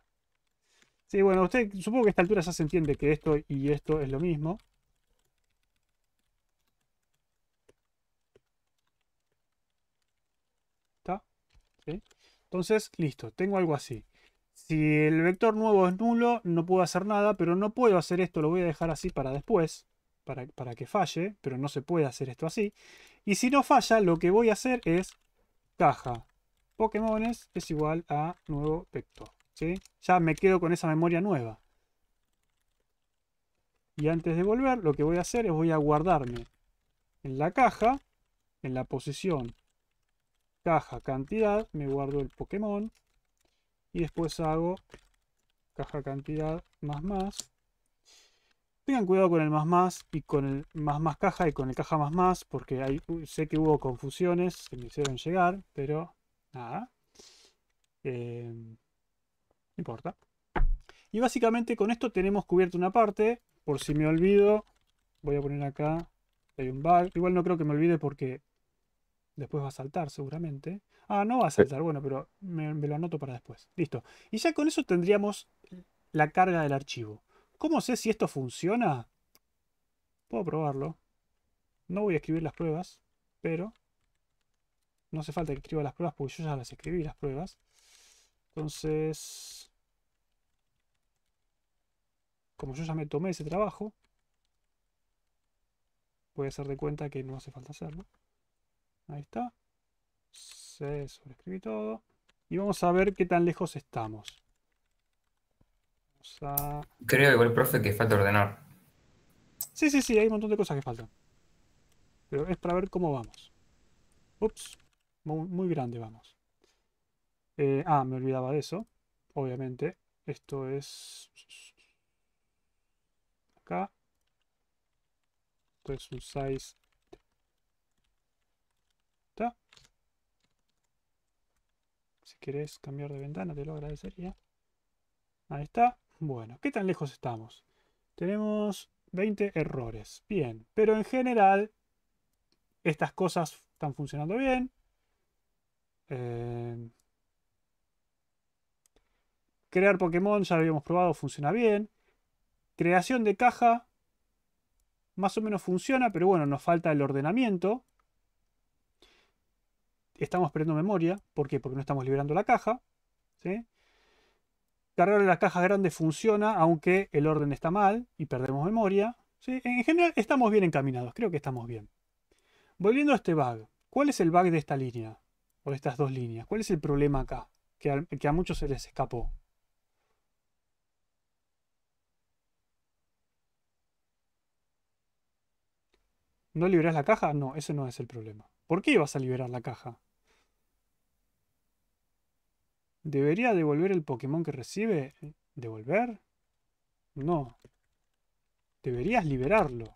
[SPEAKER 1] Sí, bueno, usted supongo que a esta altura ya se entiende que esto y esto es lo mismo. ¿Está? Entonces, listo, tengo algo así. Si el vector nuevo es nulo, no puedo hacer nada, pero no puedo hacer esto, lo voy a dejar así para después, para, para que falle, pero no se puede hacer esto así. Y si no falla, lo que voy a hacer es caja Pokémones es igual a nuevo vector. Ya me quedo con esa memoria nueva. Y antes de volver, lo que voy a hacer es voy a guardarme en la caja, en la posición caja cantidad, me guardo el Pokémon y después hago caja cantidad más más. Tengan cuidado con el más más y con el más más caja y con el caja más más porque uh, sé que hubo confusiones, que me hicieron llegar, pero nada. Eh, importa. Y básicamente con esto tenemos cubierto una parte. Por si me olvido, voy a poner acá, hay un bug. Igual no creo que me olvide porque después va a saltar seguramente. Ah, no va a saltar, bueno, pero me, me lo anoto para después. Listo. Y ya con eso tendríamos la carga del archivo. ¿Cómo sé si esto funciona? Puedo probarlo. No voy a escribir las pruebas, pero no hace falta que escriba las pruebas porque yo ya las escribí las pruebas. Entonces, como yo ya me tomé ese trabajo, voy a hacer de cuenta que no hace falta hacerlo. Ahí está. Se sobrescribí todo. Y vamos a ver qué tan lejos estamos. Vamos a... Creo igual, profe, que falta ordenar. Sí, sí, sí, hay un montón de cosas que faltan. Pero es para ver cómo vamos. Ups, muy, grande vamos. Eh, ah, me olvidaba de eso. Obviamente, esto es es Entonces size ¿tá? Si querés cambiar de ventana, te lo agradecería. Ahí está. Bueno, ¿qué tan lejos estamos? Tenemos 20 errores. Bien, pero en general estas cosas están funcionando bien. Eh, crear Pokémon ya lo habíamos probado, funciona bien. Creación de caja. Más o menos funciona, pero bueno, nos falta el ordenamiento. Estamos perdiendo memoria. ¿Por qué? Porque no estamos liberando la caja. Cargar la caja grande funciona, aunque el orden está mal y perdemos memoria. En general estamos bien encaminados, creo que estamos bien. Volviendo a este bug, ¿cuál es el bug de esta línea? O de estas dos líneas. ¿Cuál es el problema acá? que a muchos se les escapó. ¿No liberas la caja? No, ese no es el problema. ¿Por qué ibas a liberar la caja? ¿Debería devolver el Pokémon que recibe? ¿Devolver? No. Deberías liberarlo.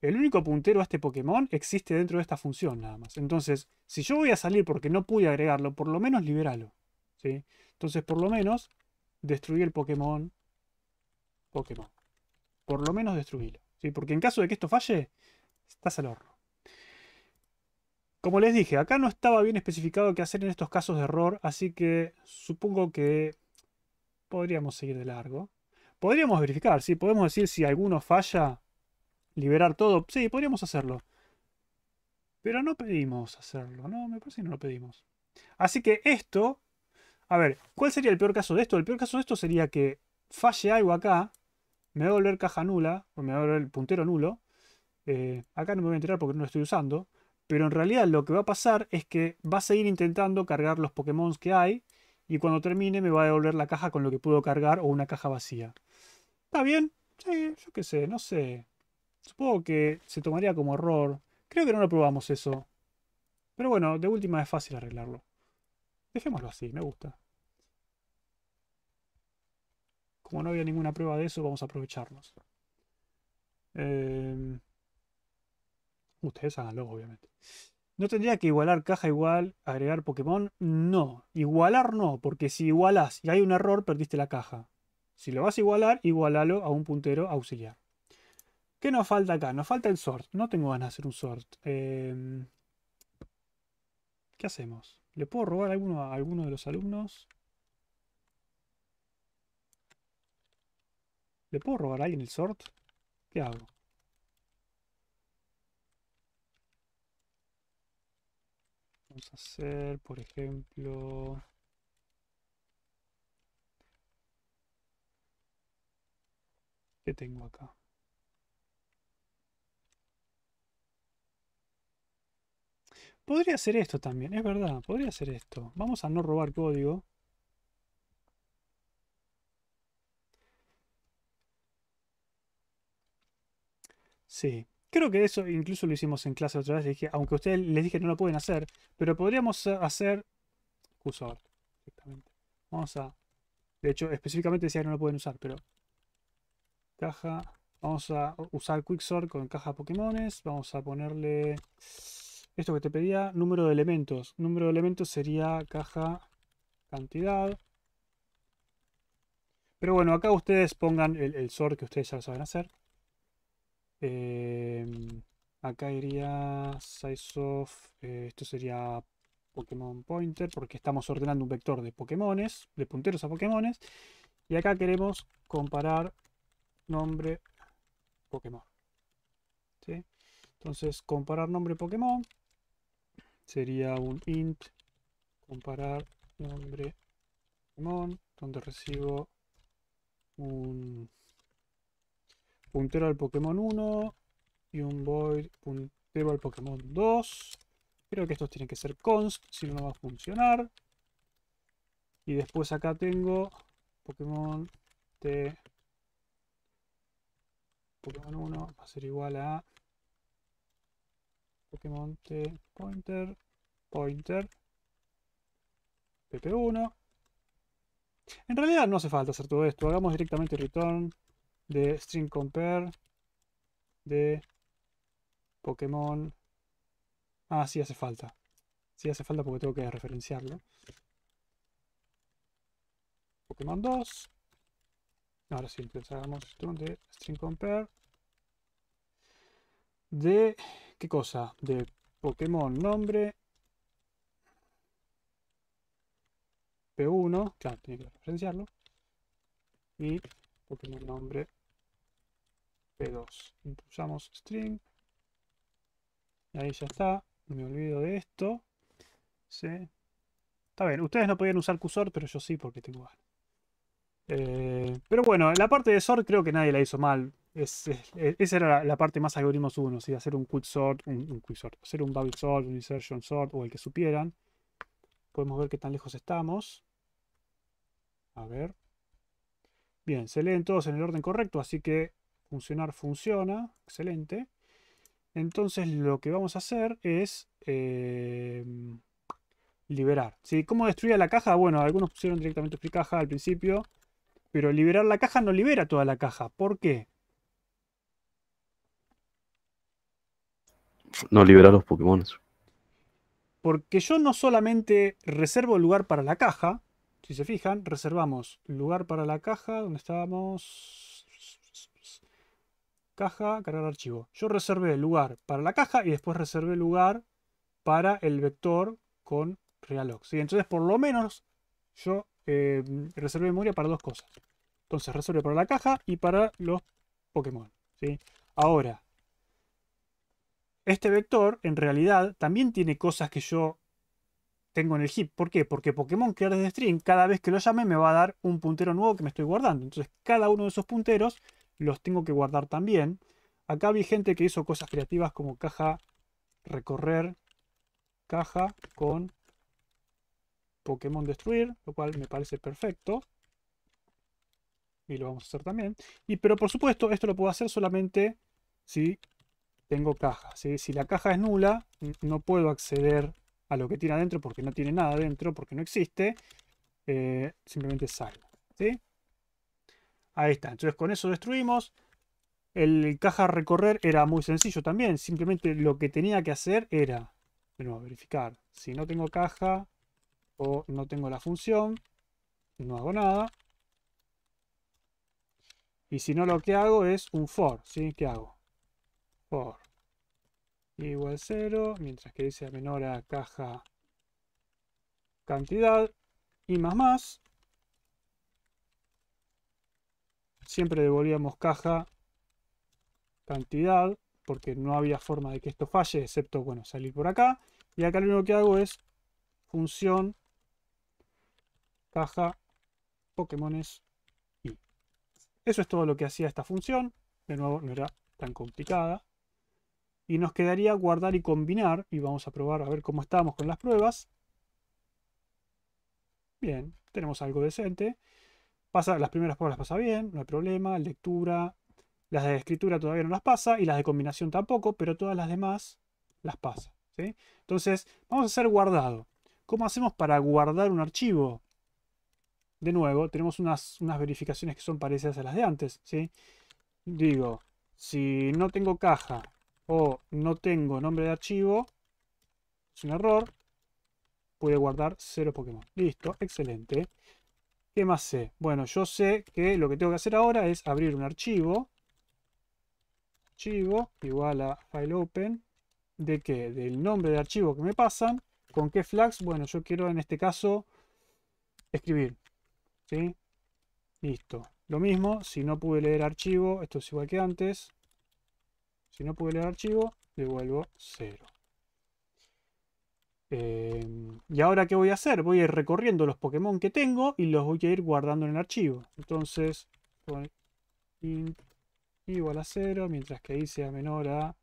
[SPEAKER 1] El único puntero a este Pokémon existe dentro de esta función nada más. Entonces, si yo voy a salir porque no pude agregarlo, por lo menos liberalo. ¿sí? Entonces, por lo menos, destruí el Pokémon. Pokémon. Por lo menos destruílo. ¿sí? Porque en caso de que esto falle, Estás al horno. Como les dije, acá no estaba bien especificado qué hacer en estos casos de error, así que supongo que podríamos seguir de largo. Podríamos verificar, sí, podemos decir si alguno falla, liberar todo. Sí, podríamos hacerlo. Pero no pedimos hacerlo, no, me parece que no lo pedimos. Así que esto, a ver, ¿cuál sería el peor caso de esto? El peor caso de esto sería que falle algo acá, me va a volver caja nula, o me va a volver el puntero nulo, eh, acá no me voy a enterar porque no lo estoy usando, pero en realidad lo que va a pasar es que va a seguir intentando cargar los Pokémon que hay y cuando termine me va a devolver la caja con lo que pudo cargar o una caja vacía. ¿Está bien? Sí, yo qué sé, no sé. Supongo que se tomaría como error. Creo que no lo probamos eso. Pero bueno, de última es fácil arreglarlo. Dejémoslo así, me gusta. Como no había ninguna prueba de eso, vamos a aprovecharnos. Eh... Ustedes háganlo, obviamente. ¿No tendría que igualar caja igual, agregar Pokémon? No. Igualar no, porque si igualas y hay un error, perdiste la caja. Si lo vas a igualar, igualalo a un puntero auxiliar. ¿Qué nos falta acá? Nos falta el sort. No tengo ganas de hacer un sort. Em, ¿Qué hacemos? ¿Le puedo robar alguno a alguno de los alumnos? ¿Le puedo robar a alguien el sort? ¿Qué hago? Vamos a hacer, por ejemplo... que tengo acá? Podría hacer esto también, es verdad, podría hacer esto. Vamos a no robar código. Sí, Creo que eso incluso lo hicimos en clase otra vez. Dije, aunque ustedes les dije no lo pueden hacer, pero podríamos eh, hacer cursor exactamente Vamos a. De hecho, específicamente decía que no lo pueden usar, pero. Caja. Vamos a usar Quicksort con caja Pokémones. Vamos a ponerle. Esto que te pedía, número de elementos. Número de elementos sería caja cantidad. Pero bueno, acá ustedes pongan el, el sort que ustedes ya saben hacer. Em, acá iría size eh, esto sería Pokémon Pointer, porque estamos ordenando un vector de Pokémones, de punteros a Pokémones. Y acá queremos comparar nombre Pokémon. Entonces, comparar nombre Pokémon sería un int comparar nombre Pokémon, donde recibo un puntero al Pokémon 1 y un Void puntero al Pokémon 2. Creo que estos tienen que ser const, si no, no va a funcionar. Y después acá tengo Pokémon T. Pokémon 1 va a ser igual a Pokémon T pointer pointer PP1. En realidad no hace falta hacer todo esto. Hagamos directamente return de string compare de Pokémon. Ah, sí hace falta. Sí hace falta porque tengo que referenciarlo. Pokémon 2. Ahora sí, entonces de string compare de qué cosa de Pokémon nombre P1 claro tenía que referenciarlo y Pokémon nombre P2. Impulsamos string. ahí ya está. Me olvido de esto. ¿Sí? Está bien. Ustedes no podían usar QSORT, pero yo sí porque tengo eh, pero bueno, la parte de sort creo que nadie la hizo mal. esa era la, parte más algoritmos 1, ¿sí? hacer un quick sort, un, un quick sort, hacer un bubble sort, un insertion sort o el que supieran. Podemos ver qué tan lejos estamos. A ver. Bien, se leen todos en el orden correcto, así que funcionar funciona, excelente. Entonces lo que vamos a hacer es eh, liberar. si ¿Cómo destruía la caja? Bueno, algunos pusieron directamente free caja al principio, pero liberar la caja no libera toda la caja. ¿Por qué? No libera los Pokémon. Porque yo no solamente reservo lugar para la caja, si se fijan, reservamos lugar para la caja, donde estábamos caja, cargar archivo. Yo reservé el lugar para la caja y después reservé el lugar para el vector con realog. Entonces, por lo menos, yo eh, reservé memoria para dos cosas. Entonces, reservé para la caja y para los Pokémon. ¿sí? Ahora, este vector, en realidad, también tiene cosas que yo tengo en el heap. ¿Por qué? Porque Pokémon crear desde string, cada vez que lo llame, me va a dar un puntero nuevo que me estoy guardando. Entonces, cada uno de esos punteros los tengo que guardar también. Acá vi gente que hizo cosas creativas como caja recorrer, caja con Pokémon destruir, lo cual me parece perfecto. Y lo vamos a hacer también. Y, pero por supuesto, esto lo puedo hacer solamente si tengo caja. Si la caja es nula, no puedo acceder a lo que tiene adentro porque no tiene nada adentro, porque no existe. Eh, simplemente salgo. ¿sí? Ahí está. Entonces con eso destruimos. El caja recorrer era muy sencillo también. Simplemente lo que tenía que hacer era, verificar si no tengo caja o no tengo la función. No hago nada. Y si no, lo que hago es un for. ¿sí? ¿Qué hago? For igual 0, mientras que dice menor a caja cantidad y más más. siempre devolvíamos caja cantidad, porque no había forma de que esto falle, excepto, bueno, salir por acá. Y acá lo único que hago es función caja Pokémones y. Eso es todo lo que hacía esta función. De nuevo, no era tan complicada. Y nos quedaría guardar y combinar. Y vamos a probar a ver cómo estamos con las pruebas. Bien, tenemos algo decente las primeras pruebas las pasa bien, no hay problema, lectura, las de escritura todavía no las pasa y las de combinación tampoco, pero todas las demás las pasa. ¿sí? Entonces, vamos a hacer guardado. ¿Cómo hacemos para guardar un archivo? De nuevo, tenemos unas, verificaciones que son parecidas a las de antes. ¿sí? Digo, si no tengo caja o no tengo nombre de archivo, es un error, puede guardar cero Pokémon. Listo, excelente. ¿Qué más sé? Bueno, yo sé que lo que tengo que hacer ahora es abrir un archivo. Archivo igual a file open. ¿De qué? Del nombre de archivo que me pasan. ¿Con qué flags? Bueno, yo quiero en este caso escribir. ¿Sí? Listo. Lo mismo, si no pude leer archivo, esto es igual que antes. Si no pude leer archivo, devuelvo 0. Em, y ahora, ¿qué voy a hacer? Voy a ir recorriendo los Pokémon que tengo y los voy a ir guardando en el archivo. Entonces, int igual a 0, mientras que ahí sea menor a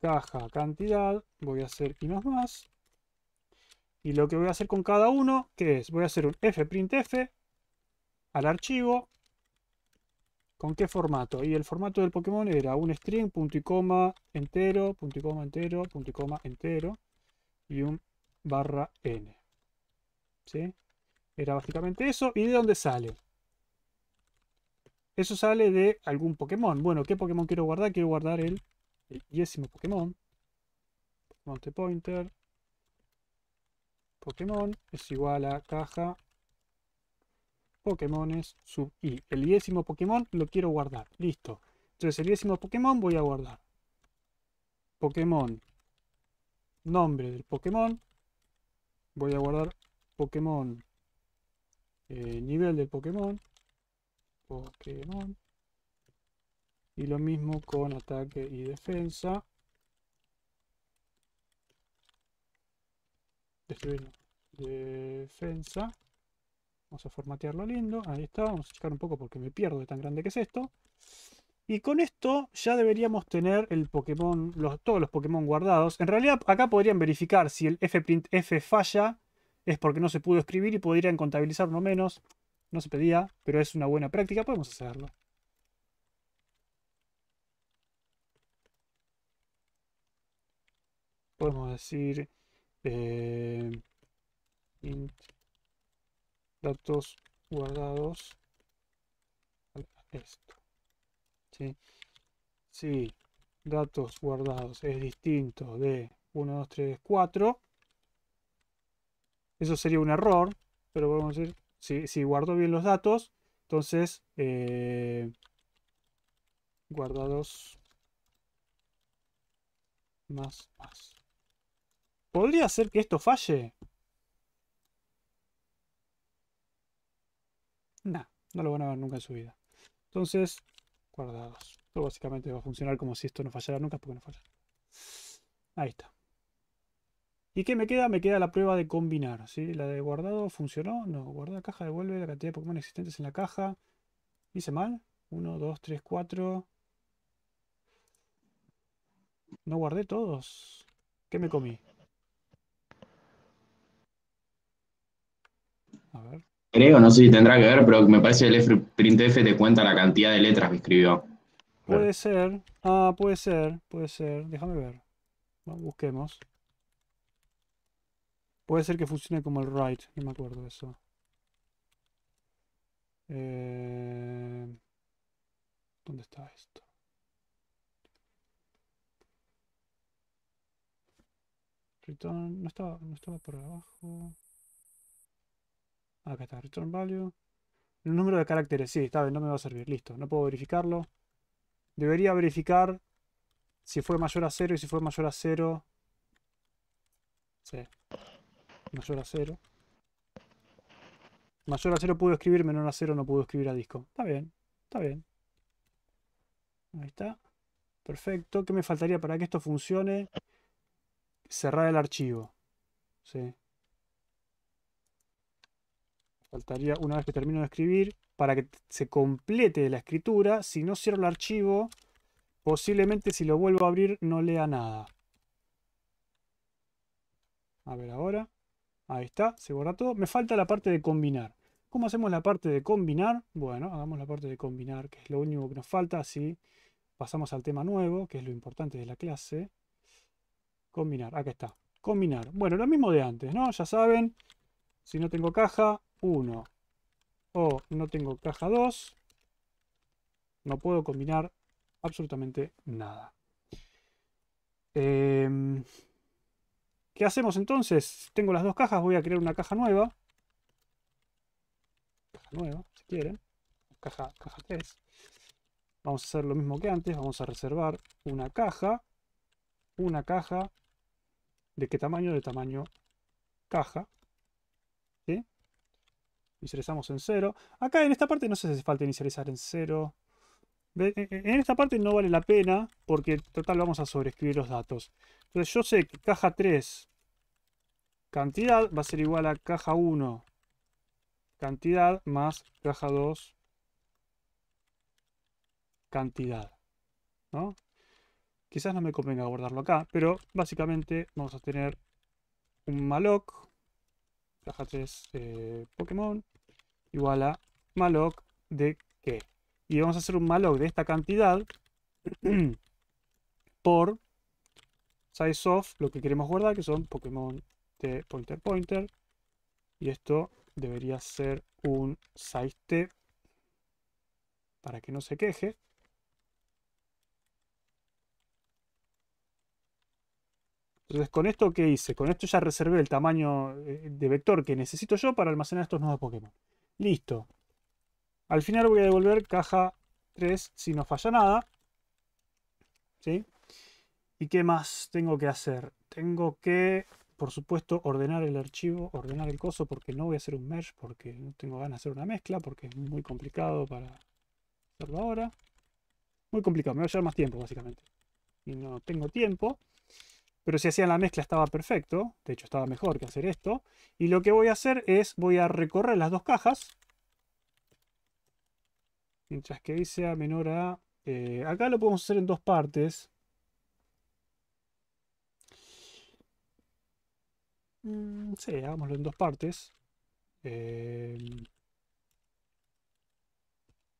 [SPEAKER 1] caja cantidad, voy a hacer y más más. Y lo que voy a hacer con cada uno, que es, voy a hacer un fprintf al archivo. ¿Con qué formato? Y el formato del Pokémon era un string, punto y coma entero, punto y coma entero, punto y coma entero y un barra n. ¿Sí? Era básicamente eso. ¿Y de dónde sale? Eso sale de algún Pokémon. Bueno, ¿qué Pokémon quiero guardar? Quiero guardar el, décimo Pokémon. Monte pointer. Pokémon es igual a caja es sub i. El décimo Pokémon lo quiero guardar. Listo. Entonces el décimo Pokémon voy a guardar. Pokémon nombre del Pokémon. Voy a guardar Pokémon. Eh, nivel del Pokémon. Pokémon. Y lo mismo con ataque y defensa. Destruir defensa. Vamos a formatearlo lindo. Ahí está. Vamos a checar un poco porque me pierdo de tan grande que es esto. Y con esto ya deberíamos tener todos los Pokémon guardados. En realidad acá podrían verificar si el fprintf F falla, es porque no se pudo escribir y podrían contabilizar menos. No se pedía, pero es una buena práctica, podemos hacerlo. Podemos decir eh, int datos guardados esto. ¿sí? Si datos guardados es distinto de 1, 2, 3, 4, eso sería un error, pero podemos decir, si, si guardo bien los datos, entonces eh, guardados más, más. ¿Podría ser que esto falle? No, no lo van a ver nunca en su vida. Entonces, guardados. Esto básicamente va a funcionar como si esto no fallara nunca, porque no falla. Ahí está. ¿Y qué me queda? Me queda la prueba de combinar. ¿sí? La de guardado funcionó. No, guarda caja, devuelve la cantidad de Pokémon existentes en la caja. ¿Hice mal? 1, 2, 3, 4. No guardé todos. ¿Qué me comí? A ver creo, no sé si tendrá que ver, pero me parece que el printf te cuenta la cantidad de letras que escribió. Puede ser, ah, puede ser, puede ser, déjame ver. Busquemos. Puede ser que funcione como el write, no me acuerdo de eso. Eh, ¿Dónde está esto? Return, no estaba por abajo. Acá está, return value. El número de caracteres, sí, está bien, no me va a servir. Listo, no puedo verificarlo. Debería verificar si fue mayor a cero y si fue mayor a cero Sí. Mayor a cero Mayor a cero pudo escribir, menor a cero no pudo escribir a disco. Está bien, está bien. Ahí está. Perfecto. ¿Qué me faltaría para que esto funcione? Cerrar el archivo. Sí. Faltaría una vez que termino de escribir, para que se complete la escritura, si no cierro el archivo, posiblemente si lo vuelvo a abrir no lea nada. A ver ahora. Ahí está, se borra todo. Me falta la parte de combinar. ¿Cómo hacemos la parte de combinar? Bueno, hagamos la parte de combinar, que es lo único que nos falta. Así pasamos al tema nuevo, que es lo importante de la clase. Combinar, acá está. Combinar. Bueno, lo mismo de antes, ¿no? Ya saben, si no tengo caja, 1 o no tengo caja 2, no puedo combinar absolutamente nada. Em, ¿Qué hacemos entonces? Tengo las dos cajas, voy a crear una caja nueva. Caja nueva, si quieren. Caja, caja 3. Vamos a hacer lo mismo que antes, vamos a reservar una caja. Una caja. ¿De qué tamaño? De tamaño caja. Inicializamos en 0. Acá en esta parte no sé si hace falta inicializar en 0. E, e, en esta parte no vale la pena porque total vamos a sobreescribir los datos. Entonces yo sé que caja 3 cantidad va a ser igual a caja 1 cantidad más caja 2 cantidad. Quizás no me convenga guardarlo acá, pero básicamente vamos a tener un malloc caja es eh, Pokémon igual a malloc de que. Y vamos a hacer un malloc de esta cantidad <clears throat> por size of lo que queremos guardar, que son Pokémon de pointer pointer. Y esto debería ser un size para que no se queje. Entonces, ¿con esto qué hice? Con esto ya reservé el tamaño eh, de vector que necesito yo para almacenar estos nuevos Pokémon. Listo. Al final voy a devolver caja 3 si no falla nada. ¿Sí? ¿Y qué más tengo que hacer? Tengo que, por supuesto, ordenar el archivo, ordenar el coso, porque no voy a hacer un merge, porque no tengo ganas de hacer una mezcla, porque es muy complicado para hacerlo ahora. Muy complicado, me va a llevar más tiempo, básicamente. Y no tengo tiempo pero si hacían la mezcla estaba perfecto, de hecho estaba mejor que hacer esto, y lo que voy a hacer es, voy a recorrer las dos cajas, mientras que dice a menor a, eh, acá lo podemos hacer en dos partes, mm, sí, hagámoslo en dos partes, em,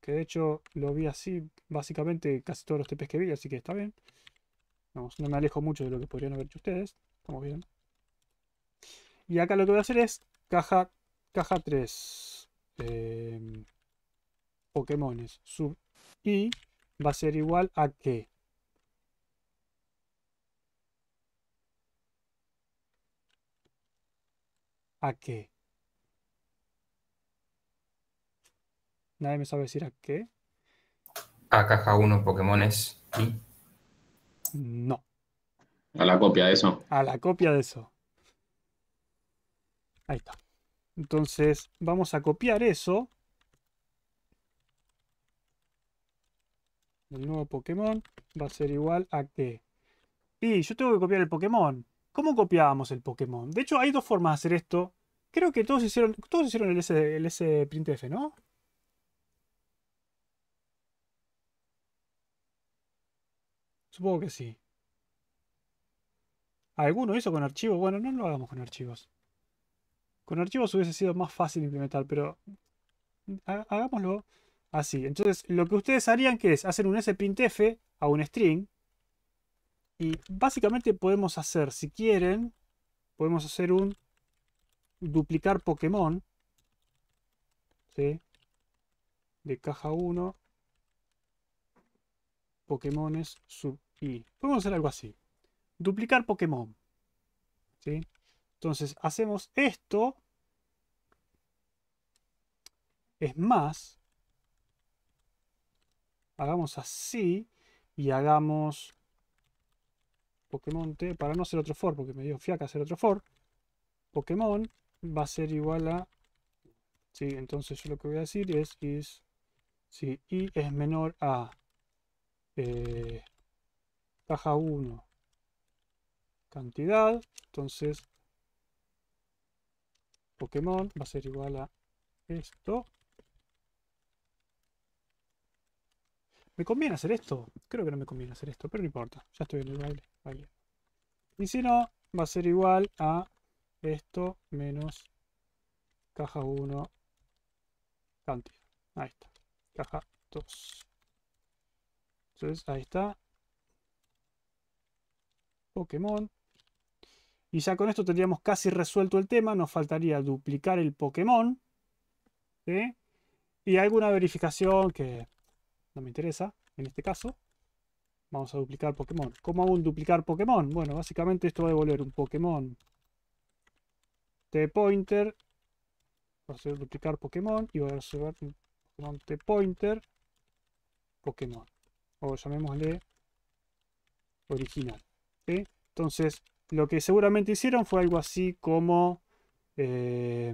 [SPEAKER 1] que de hecho lo vi así básicamente casi todos los TPs que vi, así que está bien no me alejo mucho de lo que podrían haber hecho ustedes. Como bien. Y acá lo que voy a hacer es caja, caja 3. Eh, em, Pokémones sub i va a ser igual a que. ¿A qué? Nadie me sabe decir a qué. A caja 1 Pokémones y no. A la copia de eso. A la copia de eso. Ahí está. Entonces vamos a copiar eso. El nuevo Pokémon va a ser igual a que... Y yo tengo que copiar el Pokémon. ¿Cómo copiábamos el Pokémon? De hecho, hay dos formas de hacer esto. Creo que todos hicieron, todos hicieron el el S printf, ¿no? Supongo que sí. ¿Alguno hizo con archivos? Bueno, no lo hagamos con archivos. Con archivos hubiese sido más fácil implementar, pero hagámoslo así. Entonces, lo que ustedes harían que es hacer un SPINTF a un string. Y básicamente podemos hacer, si quieren, podemos hacer un duplicar Pokémon. De caja 1. Pokémones sub y podemos hacer algo así. Duplicar Pokémon. ¿Sí? Entonces hacemos esto. Es más. Hagamos así. Y hagamos Pokémon T. Para no hacer otro for. Porque me dio fiaca hacer otro for. Pokémon va a ser igual a... Sí, entonces yo lo que voy a decir es... si sí, i es menor a... Eh, Caja 1. Cantidad. Entonces, Pokémon va a ser igual a esto. ¿Me conviene hacer esto? Creo que no me conviene hacer esto, pero no importa. Ya estoy en el baile. Y si no, va a ser igual a esto menos caja 1 cantidad. Ahí está. Caja 2. Entonces, ahí está. Pokémon. Y ya con esto tendríamos casi resuelto el tema. Nos faltaría duplicar el Pokémon. Y alguna verificación que no me interesa en este caso. Vamos a duplicar Pokémon. ¿Cómo hago un duplicar Pokémon? Bueno, básicamente esto va a devolver un Pokémon T-Pointer. Va a ser duplicar Pokémon y va a resolver un Pokémon T-Pointer. Pokémon. O llamémosle original. Entonces, lo que seguramente hicieron fue algo así como... Eh,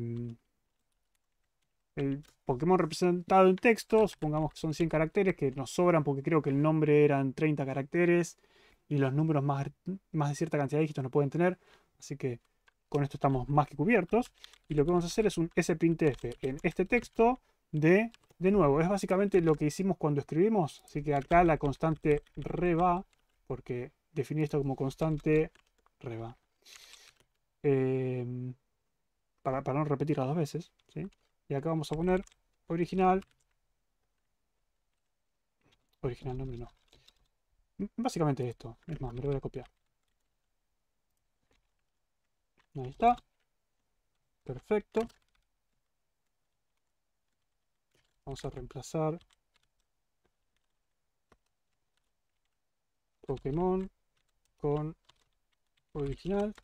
[SPEAKER 1] el Pokémon representado en texto, supongamos que son 100 caracteres, que nos sobran porque creo que el nombre eran 30 caracteres y los números más, más de cierta cantidad de dígitos no pueden tener, así que con esto estamos más que cubiertos. Y lo que vamos a hacer es un sprintf en este texto de, de nuevo, es básicamente lo que hicimos cuando escribimos, así que acá la constante re va, porque definir esto como constante reba. Em, para, para, no repetirla dos veces. Y acá vamos a poner original. Original nombre no. Básicamente esto. Es más, me lo voy a copiar. Ahí está. Perfecto. Vamos a reemplazar Pokémon con original.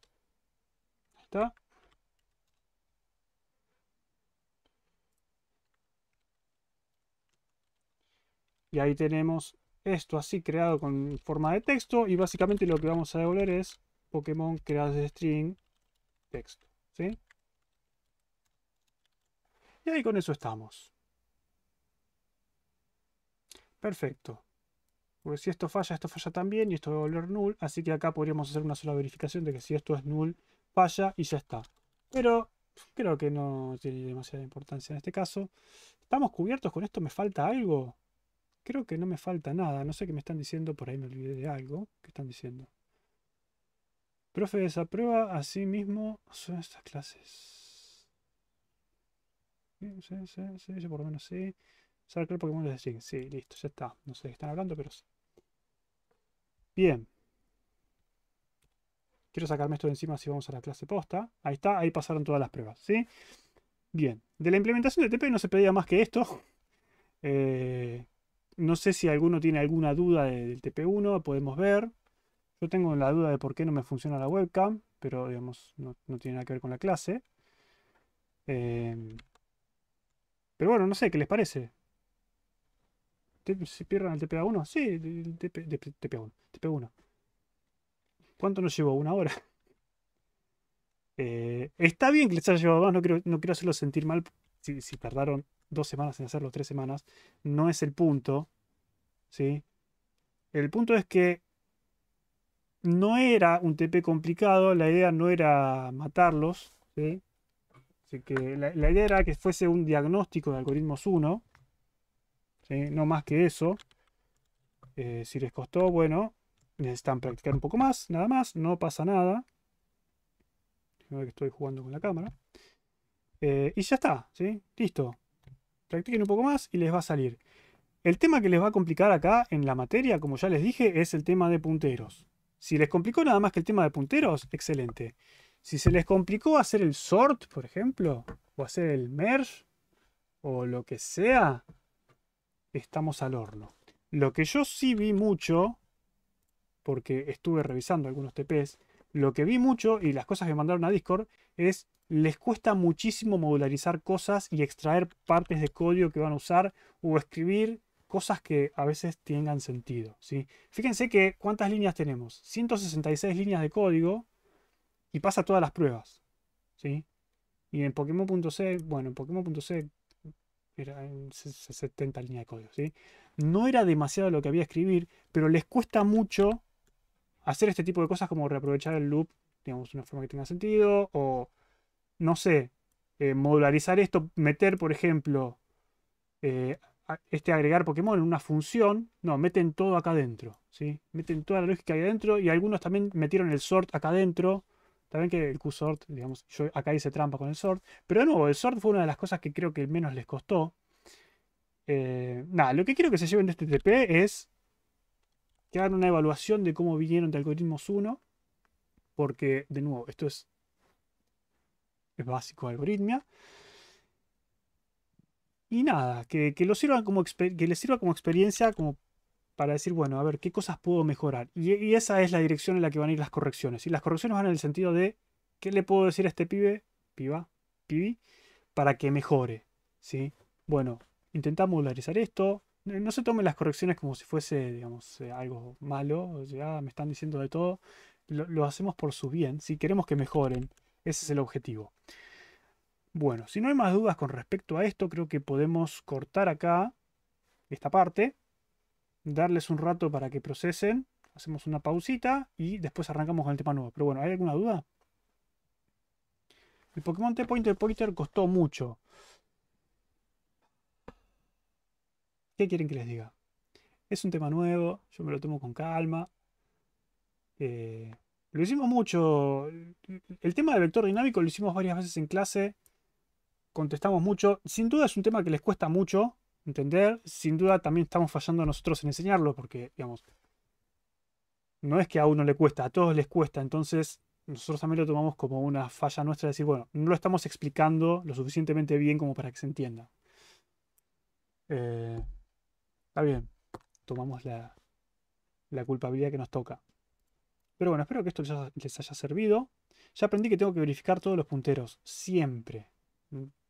[SPEAKER 1] Y ahí tenemos esto así creado con forma de texto y básicamente lo que vamos a devolver es Pokémon creado de string texto. Y ahí con eso estamos. Perfecto. Porque si esto falla, esto falla también y esto va a volver null. Así que acá podríamos hacer una sola verificación de que si esto es null, falla y ya está. Pero creo que no tiene demasiada importancia en este caso. ¿Estamos cubiertos con esto? ¿Me falta algo? Creo que no me falta nada. No sé qué me están diciendo. Por ahí me olvidé de algo. ¿Qué están diciendo? Profe desaprueba Así sí mismo son estas clases. Sí, sí, sí, por lo menos sí. qué Pokémon de Sí, listo, ya está. No sé de qué están hablando, pero sí. Bien. Quiero sacarme esto de encima si vamos a la clase posta. Ahí está, ahí pasaron todas las pruebas, ¿sí? Bien. De la implementación de TP no se pedía más que esto. <laughs> Eh, no sé si alguno tiene alguna duda del TP1, podemos ver. Yo tengo la duda de por qué no me funciona la webcam, pero digamos, no, tiene nada que ver con la clase. Eh, pero bueno, no sé, ¿qué les parece? se pierdan el TPA1? Sí, TP, TPA1. ¿Cuánto nos llevó? ¿Una hora? <laughs> Eh, está bien que les haya llevado más, no quiero, no hacerlo sentir mal si, tardaron dos semanas en hacerlo, tres semanas. No es el punto. El punto es que no era un TP complicado, la idea no era matarlos. que la idea era que fuese un diagnóstico de algoritmos 1 no más que eso. Eh, si les costó, bueno, necesitan practicar un poco más, nada más, no pasa nada. que estoy jugando con la cámara. Eh, y ya está, ¿sí? Listo. Practiquen un poco más y les va a salir. El tema que les va a complicar acá en la materia, como ya les dije, es el tema de punteros. Si les complicó nada más que el tema de punteros, excelente. Si se les complicó hacer el sort, por ejemplo, o hacer el merge, o lo que sea, estamos al horno. Lo que yo sí vi mucho, porque estuve revisando algunos TPs, lo que vi mucho y las cosas que mandaron a Discord es les cuesta muchísimo modularizar cosas y extraer partes de código que van a usar o escribir cosas que a veces tengan sentido. ¿sí? Fíjense que cuántas líneas tenemos. 166 líneas de código y pasa todas las pruebas. ¿sí? Y en Pokémon.c, bueno, en Pokémon.c 70 líneas de código. ¿sí? No era demasiado lo que había escribir, pero les cuesta mucho hacer este tipo de cosas como reaprovechar el loop, digamos, de una forma que tenga sentido, o no sé, eh, modularizar esto, meter, por ejemplo, eh, este agregar Pokémon en una función, no, meten todo acá adentro, ¿sí? Meten toda la lógica ahí adentro y algunos también metieron el sort acá adentro también que el QSort, digamos, yo acá hice trampa con el Sort. Pero de nuevo, el Sort fue una de las cosas que creo que menos les costó. Eh, nada, lo que quiero que se lleven de este TP es que hagan una evaluación de cómo vinieron de algoritmos 1. Porque, de nuevo, esto es, es básico de algoritmia. Y nada, que, lo sirvan como, que les sirva como experiencia, como para decir, bueno, a ver, ¿qué cosas puedo mejorar? Y, esa es la dirección en la que van a ir las correcciones. Y las correcciones van en el sentido de, ¿qué le puedo decir a este pibe, piba, pibi, para que mejore? ¿Sí? Bueno, intentamos modularizar esto. No se tomen las correcciones como si fuese, digamos, eh, algo malo. Ya ah, me están diciendo de todo. Lo, hacemos por su bien. Si queremos que mejoren, ese es el objetivo. Bueno, si no hay más dudas con respecto a esto, creo que podemos cortar acá esta parte darles un rato para que procesen, hacemos una pausita y después arrancamos con el tema nuevo. Pero bueno, ¿hay alguna duda? El Pokémon T-Pointer Pointer costó mucho. ¿Qué quieren que les diga? Es un tema nuevo, yo me lo tomo con calma. Eh, lo hicimos mucho. El tema del vector dinámico lo hicimos varias veces en clase. Contestamos mucho. Sin duda es un tema que les cuesta mucho entender, sin duda también estamos fallando nosotros en enseñarlo, porque, digamos, no es que a uno le cuesta, a todos les cuesta, entonces nosotros también lo tomamos como una falla nuestra de decir, bueno, no lo estamos explicando lo suficientemente bien como para que se entienda. Eh, está bien, tomamos la, la culpabilidad que nos toca. Pero bueno, espero que esto les haya servido. Ya aprendí que tengo que verificar todos los punteros, siempre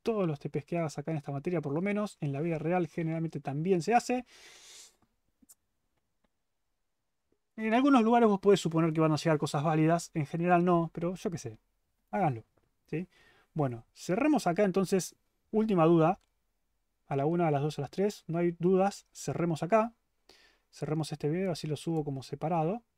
[SPEAKER 1] todos los TPs que hagas acá en esta materia, por lo menos, en la vida real generalmente también se hace. En algunos lugares vos podés suponer que van a llegar cosas válidas, en general no, pero yo qué sé, háganlo. ¿sí? Bueno, cerremos acá entonces, última duda, a la una, a las dos, a las tres no hay dudas, cerremos acá, cerremos este video, así lo subo como separado.